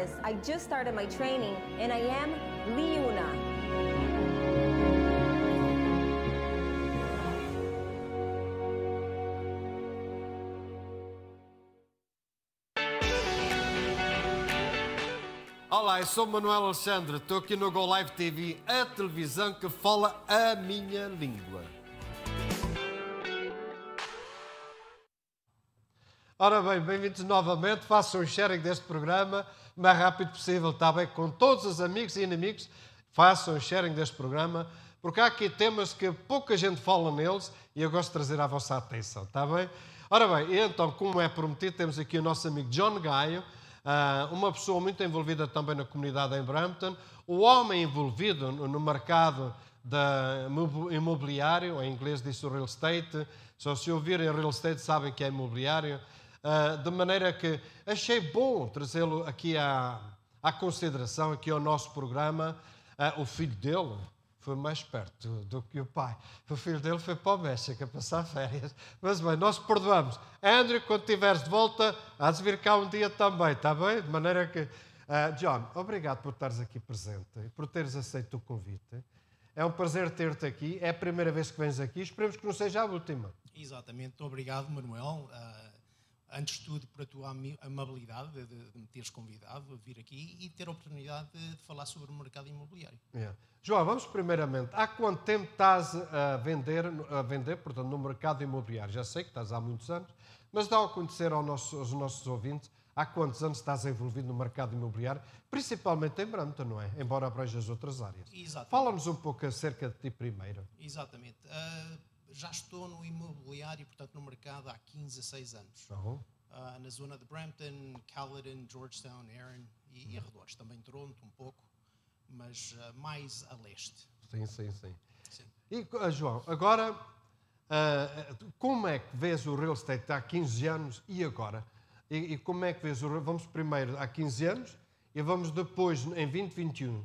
[SPEAKER 1] Paris. I just started my training, and I am Liuna. Olá, eu sou Manuel Alexandre, estou aqui no Go Live TV, a televisão que fala a minha língua. Ora bem, bem-vindos novamente. Façam um sharing deste programa o mais rápido possível, está bem? Com todos os amigos e inimigos, façam um sharing deste programa, porque há aqui temas que pouca gente fala neles e eu gosto de trazer à vossa atenção, está bem? Ora bem, e então, como é prometido, temos aqui o nosso amigo John Gaio, ah, uma pessoa muito envolvida também na comunidade em Brampton, o homem envolvido no mercado da imobiliário, em inglês diz o real estate. Só se ouvirem real estate sabem que é imobiliário. Ah, de maneira que achei bom trazê-lo aqui à, à consideração, aqui ao nosso programa. Uh, o filho dele foi mais perto do, que o pai. O filho dele foi para o México a passar férias. Mas bem, nós perdoamos. Andrew, quando estiveres de volta, hás de vir cá um dia também, está bem? De maneira que. Uh, John, obrigado por estares aqui presente e por teres aceito o convite. É um prazer ter-te aqui. É a primeira vez que vens aqui. Esperemos que não seja a última.
[SPEAKER 2] Exatamente. Muito obrigado, Manuel. Uh antes de tudo, para a tua amabilidade de, de me teres convidado a vir aqui e ter a oportunidade de, de falar sobre o mercado imobiliário.
[SPEAKER 1] Yeah. João, vamos primeiramente. Há quanto tempo estás a vender, a vender, portanto, no mercado imobiliário? Já sei que estás há muitos anos, mas dá a conhecer aos nossos, aos nossos ouvintes há quantos anos estás envolvido no mercado imobiliário, principalmente em Brampton, não é? Embora abranjas outras áreas. Fala-nos um pouco acerca de ti primeiro.
[SPEAKER 2] Exatamente. Uh, já estou no imobiliário, portanto, no mercado há 15 a 6 anos. Uhum. Uh, na zona de Brampton, Caledon, Georgetown, Erin e, uhum. arredores. Também Toronto, um pouco, mas uh, mais a leste.
[SPEAKER 1] Sim, sim, sim. sim. E, uh, João, agora, como é que vês o real estate há 15 anos e agora? E, e como é que vês o. Vamos primeiro há 15 anos e vamos depois, em 2021.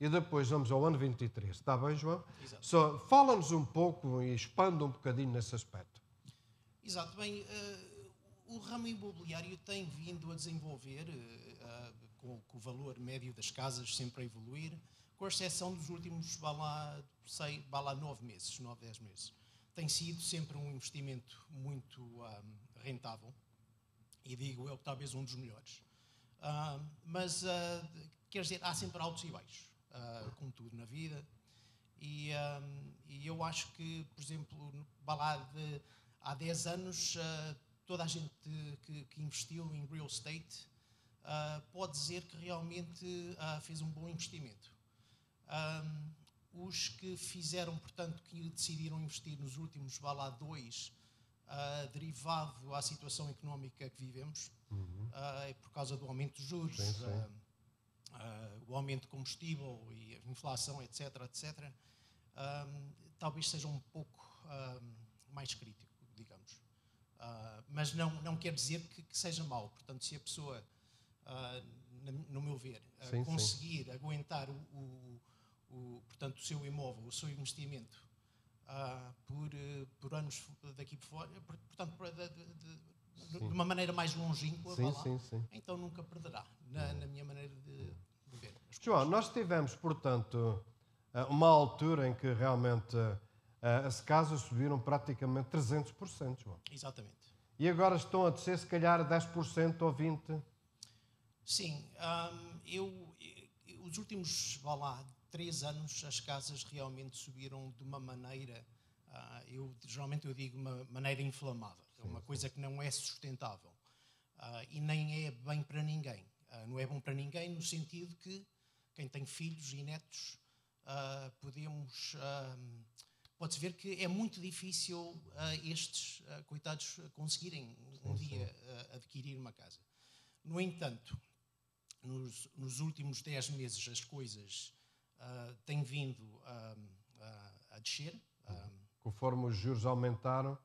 [SPEAKER 1] E depois vamos ao ano 23. Está bem, João? Exato. Só fala-nos um pouco e expanda um bocadinho nesse aspecto.
[SPEAKER 2] Exato. Bem, uh, o ramo imobiliário tem vindo a desenvolver, uh, com, com, o valor médio das casas sempre a evoluir, com exceção dos últimos, vá lá, sei, vá lá nove meses, nove, dez meses. Tem sido sempre um investimento muito um, ah, rentável e digo eu, talvez um dos melhores. Uh, mas, uh, quer dizer, há sempre altos e baixos uh, como tudo na vida. E, um, ah, e, eu acho que, por exemplo, balada há 10 anos, uh, toda a gente que, que, investiu em real estate uh, pode dizer que realmente uh, fez um bom investimento. Um, os que fizeram, portanto, que decidiram investir nos últimos, vá 2, dois, derivado à situação económica que vivemos, uhum. É por causa do aumento dos juros, sim, sim uh, o aumento de combustível e a inflação, etc., etc., um, talvez seja um pouco um, mais crítico, digamos. Uh, mas não, não quer dizer que, que, seja mau. Portanto, se a pessoa, uh, no meu ver, sim, conseguir sim. aguentar o, o, o, portanto, o seu imóvel, o seu investimento por, eh, por anos daqui por fora, portanto, de, de, de, uma maneira mais longínqua, sim, lá, sim, sim. então nunca perderá, na, na minha maneira de, de ver.
[SPEAKER 1] João, nós tivemos, portanto, eh, uma altura em que realmente eh, as casas subiram praticamente 300%, João. Exatamente. E agora estão a descer, se calhar, 10% ou 20%.
[SPEAKER 2] Sim, hum, eu, eh, os últimos, vá lá, três anos, as casas realmente subiram de uma maneira, uh, eu geralmente eu digo uma maneira inflamada é uma coisa que não é sustentável uh, e nem é bem para ninguém. Uh, não é bom para ninguém no sentido que quem tem filhos e netos uh, podemos pode-se ver que é muito difícil uh, estes uh, coitados conseguirem um sim, dia Uh, adquirir uma casa. No entanto, nos, nos últimos 10 meses as coisas têm vindo a descer.
[SPEAKER 1] Conforme os juros aumentaram,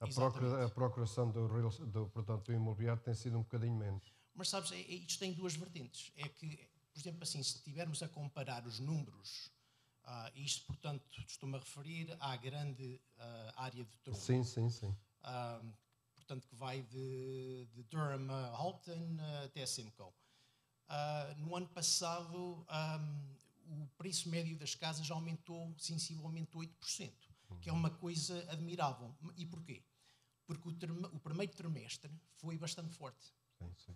[SPEAKER 1] a, procura, a procuração do, do, portanto, do imobiliário tem sido um bocadinho menos.
[SPEAKER 2] Mas sabes, é, é, isto tem duas vertentes. É que, por exemplo, assim, se estivermos a comparar os números, uh, isto, portanto, costuma referir à grande uh, área de tronco. Sim, sim, sim. Uh, portanto, que vai de, de Durham a Halton até a Simcoe. no ano passado, um, o preço médio das casas aumentou sensivelmente 8% que é uma coisa admirável. E porquê? Porque o, o primeiro trimestre foi bastante forte. Sim, sim.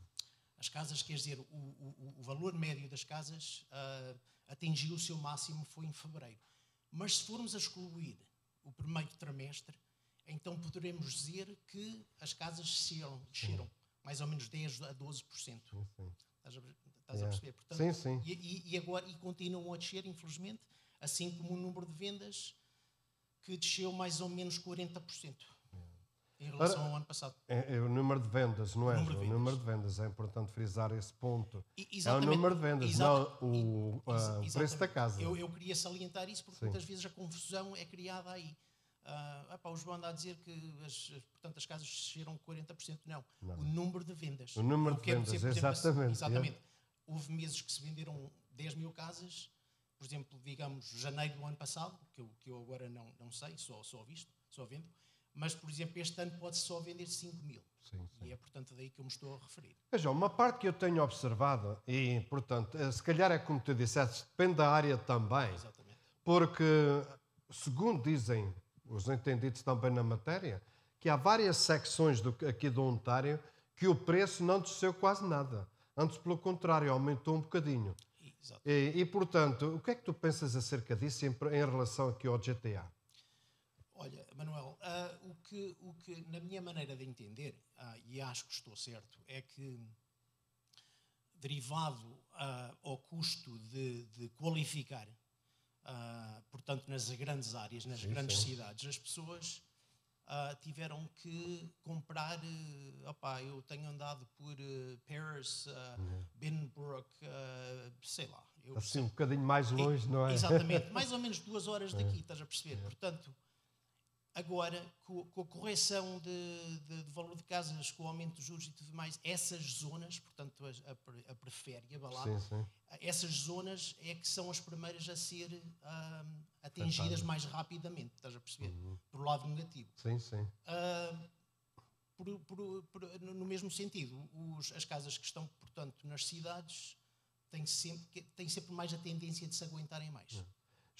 [SPEAKER 2] As casas, quer dizer, o, o, o valor médio das casas uh, atingiu o seu máximo foi em fevereiro. Mas se formos a excluir o primeiro trimestre, então poderemos dizer que as casas desceram, desceram mais ou menos 10 a 12%. Sim, sim. Estás a, estás yeah. a perceber? Portanto, sim, sim. E, e, agora e continuam a descer, infelizmente, assim como o número de vendas que desceu mais ou menos 40% em relação Ora, ao ano passado.
[SPEAKER 1] É, é, o número de vendas, não é? O número, o número de vendas, é importante frisar esse ponto. E, é o número de vendas, não o, uh, preço da casa. Eu, eu,
[SPEAKER 2] queria salientar isso porque Sim. muitas vezes a confusão é criada aí. Uh, ah, opa, o João anda a dizer que as, portanto, as casas desceram 40%. Não. não, o número de vendas. O número de vendas, dizer, exemplo, exatamente. exatamente. É. Houve meses que se venderam 10 mil casas por exemplo, digamos, janeiro do ano passado, que eu, que eu agora não, não sei, só, só visto, só vendo, mas, por exemplo, este ano pode só vender 5 mil. Sim, sim. E é, portanto, daí que eu me estou a referir.
[SPEAKER 1] Veja, uma parte que eu tenho observado, e, portanto, eh, se calhar é como tu disseste, depende da área também. Exatamente. Porque, segundo dizem os entendidos também na matéria, que há várias secções do, aqui do Ontário que o preço não desceu quase nada. Antes, pelo contrário, aumentou um bocadinho. Exato. E, e, portanto, o que é que tu pensas acerca disso em, em relação aqui ao GTA?
[SPEAKER 2] Olha, Manuel, uh, o, que, o que, na minha maneira de entender, uh, e acho que estou certo, é que derivado uh, ao custo de, de qualificar, portanto, nas grandes áreas, nas sim, grandes sim. cidades, as pessoas Uh, tiveram que comprar. Uh, eh, opa, eu tenho andado por uh, Paris, uh, Benbrook, ah, sei lá. Eu, assim, um bocadinho mais longe, e, não é? Exatamente, mais ou menos duas horas daqui, estás a perceber? É. Portanto, Agora, com, a correção de, de, de, valor de casas, com o aumento dos juros e tudo mais, essas zonas, portanto, a, a, a periféria, a essas zonas é que são as primeiras a ser uh, atingidas Tentado. mais rapidamente, estás a perceber? Uhum. Por lado negativo. Sim, sim. Uh, por, por, por, no mesmo sentido, os, as casas que estão, portanto, nas cidades têm sempre, têm sempre mais a tendência de se aguentarem mais. Uhum.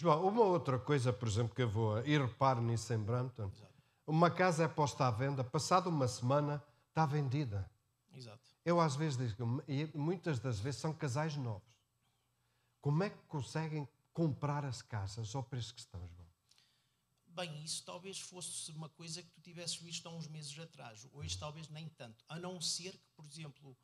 [SPEAKER 1] João, uma outra coisa, por exemplo, que eu vou. E reparo nisso em Brampton. Exato. Uma casa é posta à venda, passada uma semana está vendida. Exato. Eu às vezes digo, e muitas das vezes são casais novos. Como é que conseguem comprar as casas ao preço que estão, João?
[SPEAKER 2] Bem, isso talvez fosse uma coisa que tu tivesses visto há uns meses atrás. Hoje, talvez nem tanto. A não ser que, por exemplo,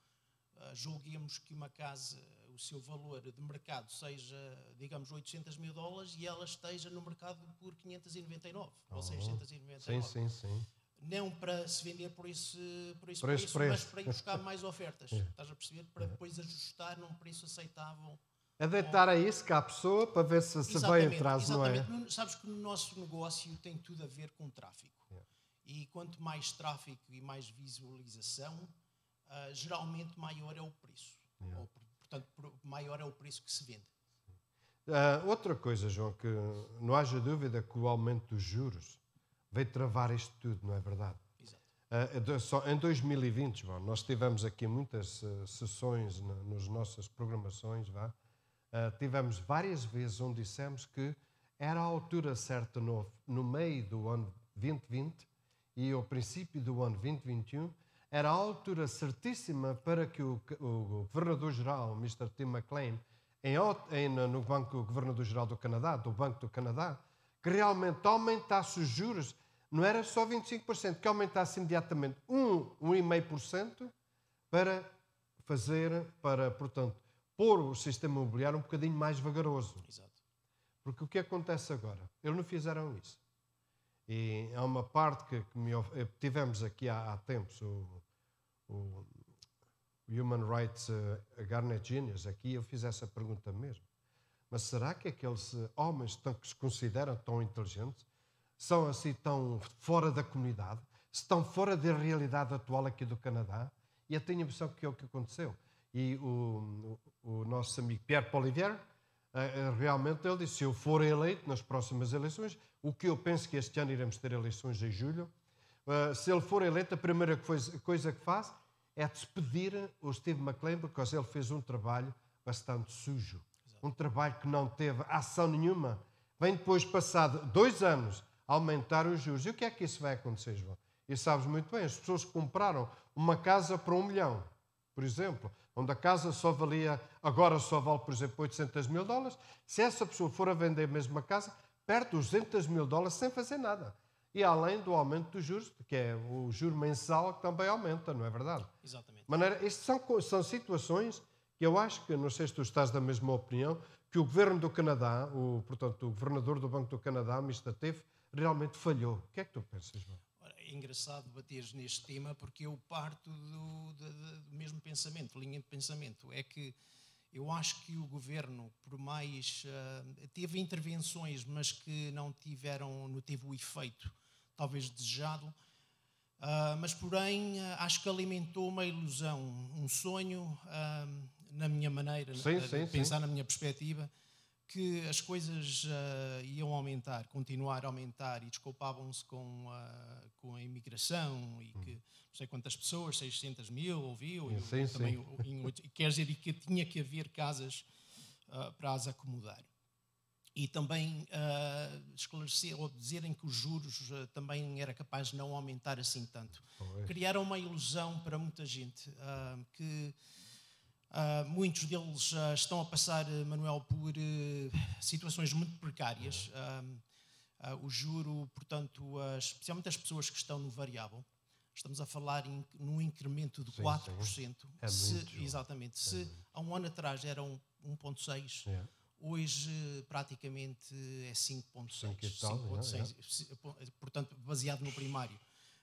[SPEAKER 2] ah, julguemos que uma casa seu valor de mercado seja, digamos, 800 mil dólares e ela esteja no mercado por 599 ou 699. Sim, sim, sim. Não para se vender por esse, por esse preço, preço, mas para ir buscar mais ofertas. é. Estás a perceber? Para é. depois ajustar num preço aceitável.
[SPEAKER 1] É a isso cá a pessoa para ver se, se veio atrás, não é?
[SPEAKER 2] Sabes que no nosso negócio tem tudo a ver com tráfico é. E quanto mais tráfico e mais visualização, uh, geralmente maior é o preço. Yeah. É. Ou portanto, maior é o preço que se vende.
[SPEAKER 1] Uh, outra coisa, João, que não haja dúvida que o aumento dos juros veio travar isto tudo, não é verdade? Exato. Uh, só em 2020, João, nós tivemos aqui muitas uh, sessões na, nas nossas programações, vá? tivemos várias vezes onde dissemos que era a altura certa no, no meio do ano 2020 e ao princípio do ano 2021 era a altura certíssima para que o, o governador-geral, Mr. Tim McLean, em, em, no banco governador-geral do Canadá, do Banco do Canadá, que realmente aumentasse os juros, não era só 25%, que aumentasse imediatamente 1, 1,5% para fazer, para, portanto, pôr o sistema imobiliário um bocadinho mais vagaroso. Exato. Porque o que acontece agora? Eles não fizeram isso. E há é uma parte que, que me, eh, tivemos aqui há, há tempos, o, o Human Rights uh, Garnet Genius, aqui eu fiz essa pergunta mesmo. Mas será que aqueles homens tão, que se consideram tão inteligentes são assim tão fora da comunidade? Estão fora da realidade atual aqui do Canadá? E eu tenho a impressão que é o que aconteceu. E o, o, o nosso amigo Pierre Polivier, eh, eh, realmente ele disse: se eu for eleito nas próximas eleições, o que eu penso que este ano iremos ter eleições em julho, eh, se ele for eleito, a primeira coisa que faz é despedir o Steve McLean, porque ele fez um trabalho bastante sujo. Um trabalho que não teve ação nenhuma. Vem depois, passado dois anos, aumentar os juros. E o que é que isso vai acontecer, João? E sabes muito bem, as pessoas que compraram uma casa para um milhão, por exemplo, onde a casa só valia, agora só vale, por exemplo, 800 mil dólares, se essa pessoa for a vender a mesma casa, perde 200 mil dólares sem fazer nada. E além do aumento dos juros, que é o juro mensal que também aumenta, não é verdade? Exatamente. Maneira, estas são, são situações que eu acho que, não sei se tu estás da mesma opinião, que o governo do Canadá, o, portanto, o governador do Banco do Canadá, Mr. Teve, realmente falhou. O que é que tu pensas, João?
[SPEAKER 2] engraçado bater neste tema, porque eu parto do, do, do mesmo pensamento, linha de pensamento. É que eu acho que o governo, por mais. Uh, teve intervenções, mas que não tiveram. não teve o efeito talvez desejado. Uh, mas, porém, ah, acho que alimentou uma ilusão, um sonho, uh, na minha maneira, sim, sim, pensar sim. na minha perspectiva, que as coisas uh, iam aumentar, continuar a aumentar, e desculpavam-se com, uh, com a imigração e que hum. não sei quantas pessoas, 600 mil, ouviu, sim, eu, sim. também, em, quer dizer, e que tinha que haver casas uh, para as acomodar. E também eh, esclarecer ou dizerem que os juros também era capaz de não aumentar assim tanto. Oh, é. Criaram uma ilusão para muita gente que Uh, muitos deles uh, estão a passar, ah, Manuel, por uh, situações muito precárias. Uhum. o juro, portanto, especialmente as pessoas que estão no variável, estamos a falar em, num incremento de sim, 4%. Sim. É se, exatamente. Se é há um ano atrás eram 1,6%, é. hoje praticamente é 5,6%. É, eh, eh, portanto, baseado no primário.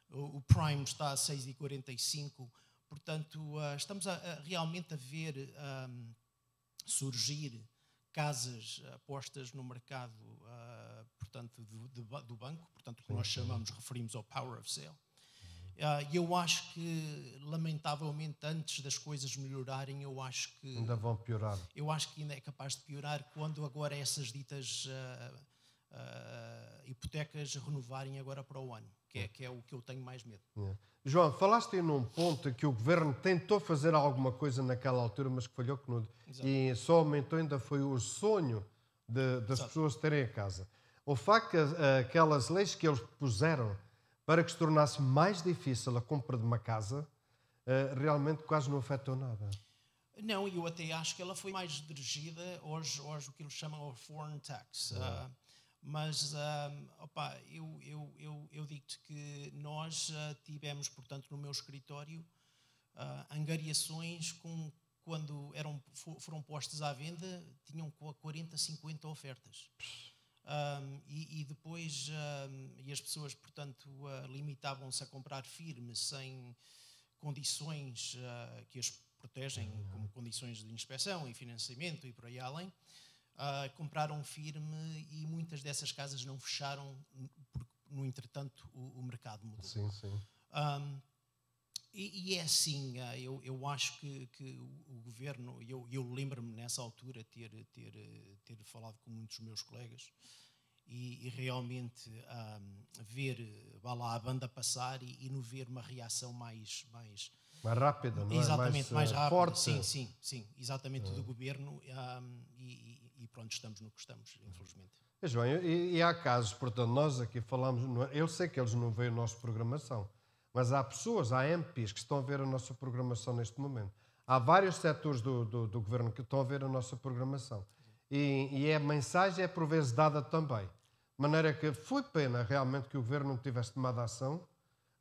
[SPEAKER 2] O, o Prime está a 6,45%. Portanto, ah, estamos a, a realmente a ver um, surgir casas ah, postas no mercado, uh, portanto, do, do, banco, portanto, que nós chamamos, referimos ao power of sale. E uh, eu acho que, lamentavelmente, antes das coisas melhorarem, eu acho que... Ainda vão piorar. Eu acho que ainda é capaz de piorar quando agora essas ditas... Uh, uh, hipotecas renovarem agora para o ano, que é, que é o que eu tenho mais medo. É.
[SPEAKER 1] João, falaste num ponto que o governo tentou fazer alguma coisa naquela altura, mas que falhou que e só aumentou ainda foi o sonho de, das Exato. pessoas terem a casa. O facto que aquelas leis que eles puseram para que se tornasse mais difícil a compra de uma casa, eh, realmente quase não afetou nada.
[SPEAKER 2] Não, eu até acho que ela foi mais dirigida hoje, hoje o que eles chamam de foreign tax. Uh, mas, opa, eu, eu, eu, eu digo-te que nós ah, tivemos, portanto, no meu escritório, uh, angariações com, quando eram, foram postas à venda, tinham 40, 50 ofertas. Um, e, e, depois, um, e as pessoas, portanto, uh, limitavam-se a comprar firme, sem condições uh, que as protegem, como condições de inspeção e financiamento e por aí além. Uh, compraram firme e muitas dessas casas não fecharam porque, no entretanto, o, o mercado mudou. Sim, sim. Um, e, e, é assim, uh, eu, eu acho que, que o governo, eu, eu lembro-me nessa altura ter, ter, ter falado com muitos meus colegas e, e realmente um, ver vá lá, a banda passar e, e no ver uma reação mais, mais
[SPEAKER 1] mais rápida, não é? Exatamente, mais, mais eh, rápida. Forte. Sim, sim,
[SPEAKER 2] sim, exatamente é. do governo um, e, e pronto, estamos no que estamos, infelizmente.
[SPEAKER 1] bem, e, e há casos, portanto, nós aqui falamos, é? eu sei que eles não veem a nossa programação, mas há pessoas, há MPs que estão a ver a nossa programação neste momento. Há vários setores do, do, do governo que estão a ver a nossa programação. E, e, a mensagem é por vezes dada também. De maneira que foi pena realmente que o governo não tivesse tomado ação.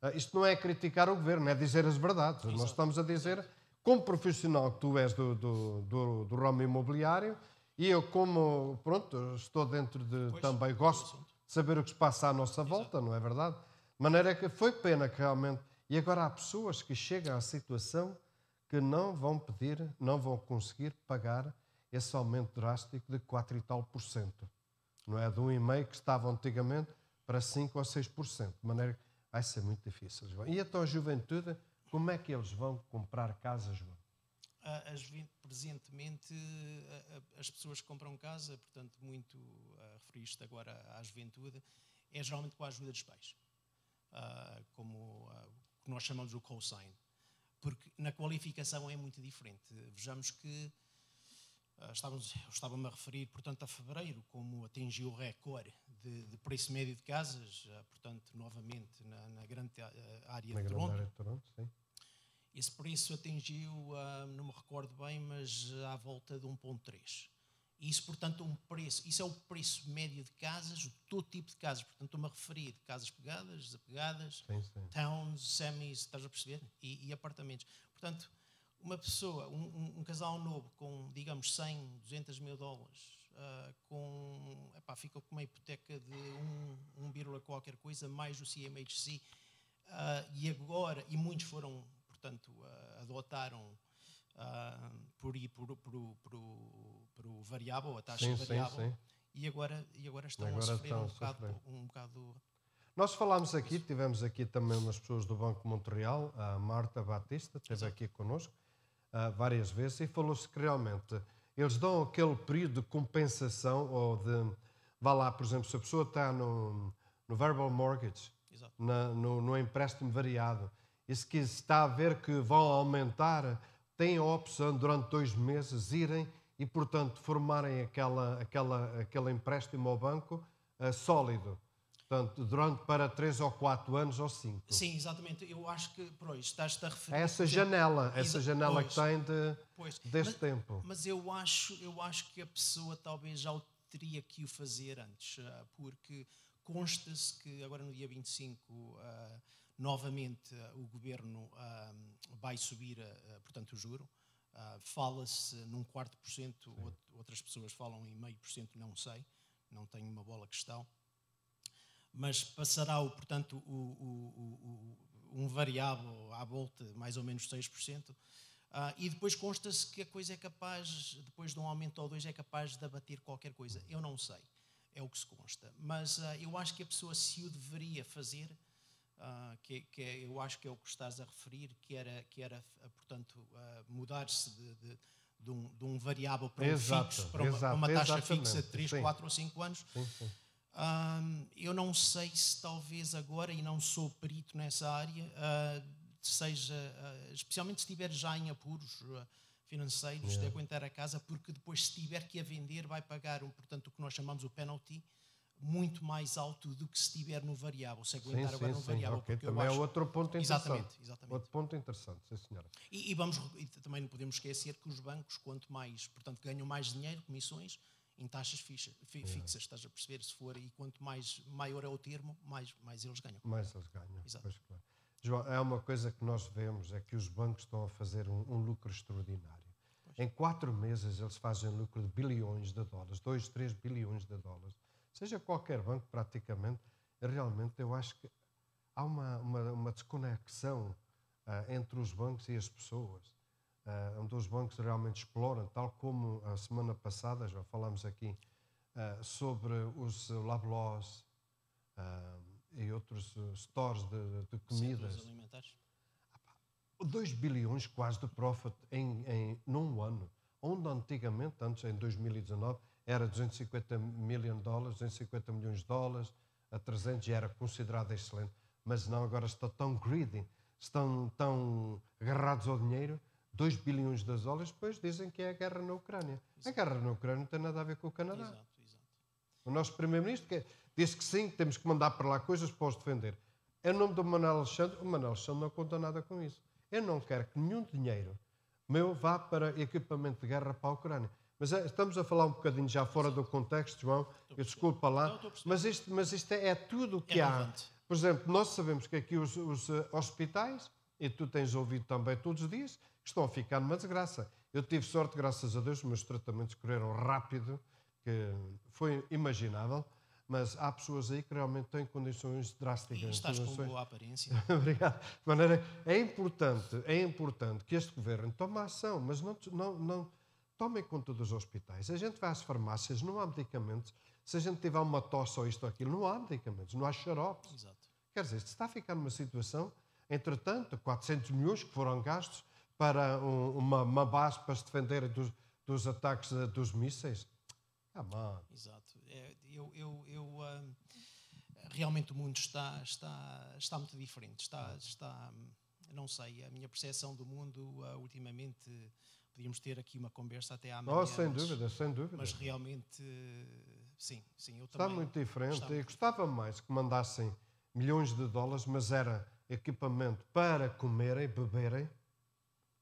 [SPEAKER 1] Ah, isto não é criticar o governo, é dizer as verdades. Exato. Nós estamos a dizer, como profissional que tu és do, do, do, do ramo imobiliário, e eu, como, pronto, estou dentro de pois, também, gosto de saber o que se passa à nossa volta, Exato. não é verdade? De maneira que foi pena que realmente. E agora há pessoas que chegam à situação que não vão pedir, não vão conseguir pagar esse aumento drástico de 4 e tal por cento. Não é? De 1,5% que estava antigamente para 5 ou 6%. De maneira que vai ser muito difícil. E então a juventude, como é que eles vão comprar casas?
[SPEAKER 2] as, presentemente as pessoas que compram casa, portanto, muito uh, referiste agora à juventude, é geralmente com a ajuda dos pais, ah, como ah, que nós chamamos o cosign, porque na qualificação é muito diferente. Vejamos que ah, estávamos, eu estava-me a referir, portanto, a fevereiro, como atingiu o recorde de, de preço médio de casas, portanto, novamente na, na grande área na de grande Toronto. Área de Toronto sim esse preço atingiu, ah, não me recordo bem, mas à volta de 1,3. Isso, portanto, um preço, isso é o preço médio de casas, de todo tipo de casas. Portanto, estou-me a referir de casas pegadas, desapegadas, sim, sim. towns, semis, estás a perceber? E, e apartamentos. Portanto, uma pessoa, um, um, casal novo com, digamos, 100, 200 mil dólares, uh, com, epá, ficou com uma hipoteca de um, um qualquer coisa, mais o CMHC, uh, ah, e agora, e muitos foram portanto, uh, adotaram uh, por ir por, por, por, por, o variável, a taxa sim, variável, sim, sim. E, agora, e agora estão agora a sofrer, estão um, bocado, sofrer. um bocado.
[SPEAKER 1] Nós falámos aqui, tivemos aqui também umas pessoas do Banco de Montreal, a Marta Batista esteve Exato. aqui connosco uh, várias vezes e falou-se que realmente eles dão aquele período de compensação ou de. Vá lá, por exemplo, se a pessoa está no, no verbal mortgage, na, no, no empréstimo variado, e se está a ver que vão aumentar, têm a opção durante dois meses irem e, portanto, formarem aquela, aquela, aquele empréstimo ao banco uh, sólido. Portanto, durante para três ou quatro anos ou cinco.
[SPEAKER 2] Sim, exatamente. Eu acho que, pois, estás-te a referir... É essa janela, que... essa janela pois, que tem de, pois. deste mas, tempo. Mas eu acho, eu acho que a pessoa talvez já teria que o fazer antes, ah, porque consta-se que agora no dia 25... Uh, Novamente, eh, o governo ah, vai subir, eh, eh, portanto, o juro. Ah, fala-se num quarto por cento, outras pessoas falam em meio por cento, não sei, não tenho uma bola questão. Mas passará, o, portanto, o, o, o, um variável à volta, mais ou menos 6%. Uh, ah, e depois consta-se que a coisa é capaz, depois de um aumento ou dois, é capaz de abater qualquer coisa. Eu não sei, é o que se consta. Mas uh, eu acho que a pessoa, se o deveria fazer, ah, que, que é, eu acho que é o que estás a referir, que era, que era ah, portanto, uh, mudar-se de, de, de, um, de, um, variável para um fixo, para uma, exato, uma taxa fixa de 3, sim. 4 ou 5 anos. Sim, sim. Uh, eu não sei se talvez agora, e não sou perito nessa área, seja, especialmente se estiver já em apuros financeiros, yeah. de aguentar a casa, porque depois se tiver que a vender vai pagar, um, portanto, o que nós chamamos o penalty, muito mais alto do que se estiver no variável, se aguentar sim, agora sim, no variável. Sim, okay. Também é acho... é outro ponto interessante. Exatamente, exatamente.
[SPEAKER 1] Outro ponto interessante, sim senhora. E, e vamos,
[SPEAKER 2] e também não podemos esquecer que os bancos, quanto mais, portanto, ganham mais dinheiro, comissões, em taxas fixa, fi, é. fixas, estás a perceber, se for, e quanto mais maior é o termo, mais, mais eles ganham. Mais
[SPEAKER 1] eles ganham, Exato. pois claro. João, é uma coisa que nós vemos, é que os bancos estão a fazer um, um lucro extraordinário. Pois. Em quatro meses eles fazem lucro de bilhões de dólares, dois três bilhões de dólares seja qualquer banco praticamente, realmente eu acho que há uma, uma, uma desconexão uh, entre os bancos e as pessoas, uh, onde os bancos realmente exploram, tal como a semana passada já falámos aqui uh, sobre os Lablos e outros stores de, de comidas. Centros alimentares. 2 bilhões quase de profit em, em, num ano, onde antigamente, antes em 2019, era 250 million dólares, 250 milhões de dólares a 300 e era considerada excelente. Mas não, agora estão tão greedy, estão tão agarrados ao dinheiro, 2 bilhões de dólares, depois dizem que é a guerra na Ucrânia. Exato. A guerra na Ucrânia não tem nada a ver com o Canadá. Exato, exato. O nosso Primeiro-Ministro é, disse que sim, temos que mandar para lá coisas para os defender. É o nome do Manuel Alexandre, o Manuel Alexandre não conta nada com isso. Eu não quero que nenhum dinheiro meu vá para equipamento de guerra para a Ucrânia. Mas eh, estamos a falar um bocadinho já fora do contexto, João. Eu desculpa lá. Mas isto, mas isto é, é tudo o que é há. Relevante. Por exemplo, nós sabemos que aqui os, os eh, hospitais, e tu tens ouvido também todos os dias, estão a ficar numa desgraça. Eu tive sorte, graças a Deus, meus tratamentos correram rápido, que foi imaginável mas há pessoas aí que realmente têm condições drásticas. E estás com boa aparência. Obrigado. De maneira, é importante, é importante que este governo tome ação, mas não, não, não, tomem conta dos hospitais. A gente vai às farmácias, não há medicamentos. Se a gente tiver uma tosse ou isto ou aquilo, não há medicamentos, não há xaropes. Exato. Quer dizer, está a ficar numa situação, entretanto, 400 milhões que foram gastos para um, uma, uma, base para se defender dos, dos ataques eh, dos mísseis. Come on.
[SPEAKER 2] Exato. É, eu, eu, eu uh, realmente o mundo está, está, está muito diferente. Está, está, hum, não sei, a minha percepção do mundo uh, ultimamente podíamos ter aqui uma conversa até à manhã. Oh, sem dúvida, sem dúvida. Mas realmente, sim, sim, eu Está também. Está muito diferente. Gostava eu
[SPEAKER 1] gostava mais que mandassem milhões de dólares, mas era equipamento para comerem, beberem,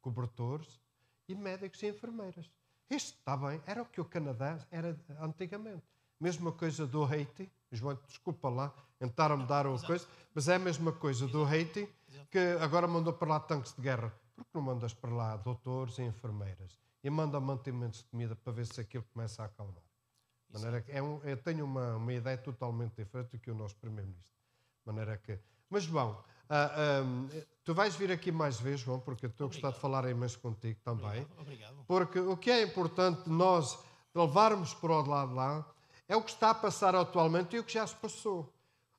[SPEAKER 1] cobertores e médicos e enfermeiras. Isto está bem, era o que o Canadá era antigamente. Mesma coisa do Haiti, João, desculpa lá, tentaram-me dar uma Exato. coisa, mas é a mesma coisa Exato. do Haiti, Exato. que agora mandou para lá tanques de guerra. Porque não mandas para lá doutores e enfermeiras e manda mantimentos de comida para ver se aquilo começa a acalmar. De maneira que é um, eu tenho uma, uma ideia totalmente diferente do que o nosso Primeiro-Ministro. maneira que. Mas, João, ah, tu vais vir aqui mais vezes, João, porque eu estou a gostar de falar imenso contigo também. Obrigado, obrigado. Porque o que é importante nós levarmos para o lado lá é o que está a passar atualmente e o que já se passou.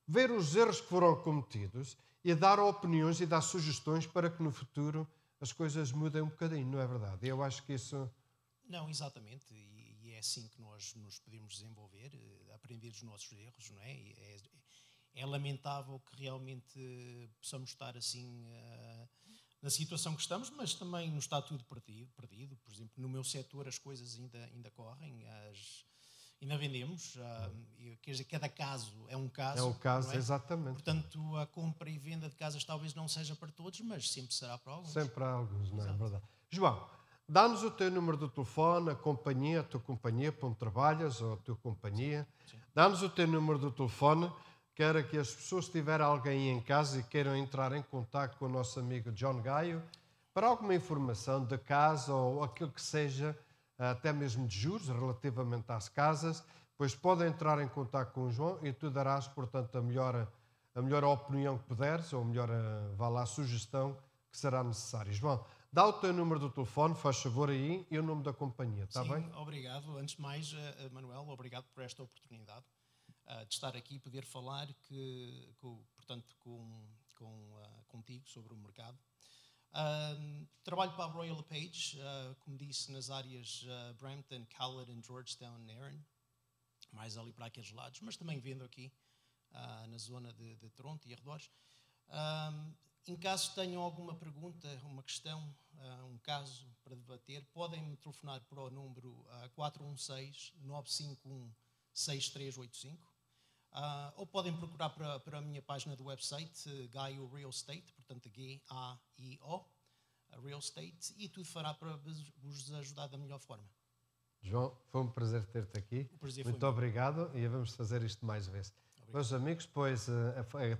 [SPEAKER 1] Ver os erros que foram cometidos e dar opiniões e dar sugestões para que no futuro as coisas mudam um bocadinho, não é verdade? Eu acho que isso.
[SPEAKER 2] Não, exatamente, e, e é assim que nós nos podemos desenvolver, eh, aprender dos nossos erros, não é? É, é lamentável que realmente possamos estar assim uh, na situação que estamos, mas também não está tudo perdido, perdido. Por exemplo, no meu setor as coisas ainda, ainda correm, as, ainda vendemos. Ah, uh, quer dizer, cada caso é um caso. É o caso, é? exatamente. Portanto, a compra e venda de casas talvez não seja para todos, mas sempre será para alguns. Sempre para
[SPEAKER 1] alguns, não é verdade. João, dá-nos o teu número de telefone, a companhia, a tua companhia, para onde trabalhas, ou a tua companhia. Dá-nos o teu número de telefone, quer que as pessoas, se tiver alguém em casa e queiram entrar em contato com o nosso amigo John Gaio, para alguma informação de casa ou aquilo que seja, ah, até mesmo de juros, relativamente às casas, pois podem entrar em contato com o João e tu darás, portanto, a melhor, a melhor opinião que puderes, ou melhor, a, ah, vá lá, a sugestão que será necessária. João, dá o teu número do telefone, faz favor aí, e o nome da companhia, está Sim, bem?
[SPEAKER 2] obrigado. Antes de mais, ah, Manuel, obrigado por esta oportunidade de estar aqui e poder falar que, que portanto, com, com, contigo sobre o mercado. Um, trabalho para a Royal Page, uh, como disse, nas áreas uh, Brampton, Caledon, Georgetown, Nairn, mais ali para aqueles lados, mas também vendo aqui uh, na zona de, de, Toronto e arredores. Um, em caso tenham alguma pergunta, uma questão, um caso para debater, podem me telefonar para o número 416 951 6385 Uh, ou podem procurar para, para, a minha página do website, uh, Gaio Real Estate, portanto G-A-I-O, eh, Real Estate, e tudo fará para vos ajudar da melhor forma.
[SPEAKER 1] João, foi um prazer ter-te aqui. Prazer Muito obrigado meu. e vamos fazer isto mais vezes. Obrigado. Meus amigos, pois uh,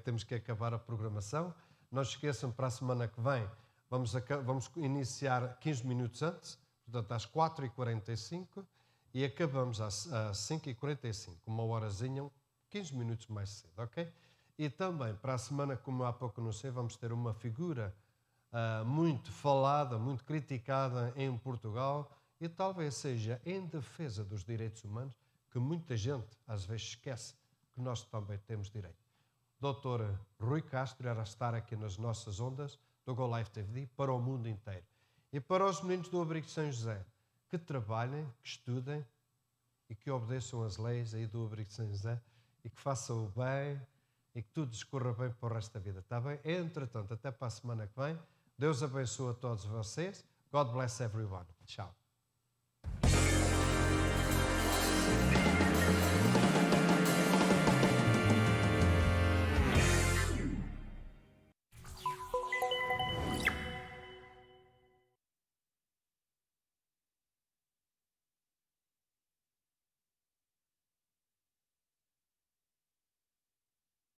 [SPEAKER 1] temos que acabar a programação. Não esqueçam, para a semana que vem vamos, vamos iniciar 15 minutos antes, portanto às 4h45 e acabamos às, às 5h45, uma horazinha, 15 minutos mais cedo, ok? E também, para a semana, como há pouco não sei, vamos ter uma figura uh, muito falada, muito criticada em Portugal e talvez seja em defesa dos direitos humanos que muita gente às vezes esquece que nós também temos direito. Doutor Rui Castro era estar aqui nas nossas ondas do Go Live TV para o mundo inteiro. E para os meninos do Abrigo de São José, que trabalhem, que estudem e que obedeçam as leis aí do Abrigo de São José, e que faça o bem e que tudo escorra bem para o resto da vida, está bem? Entretanto, até para a semana que vem. Deus abençoe a todos vocês. God bless everyone. Tchau.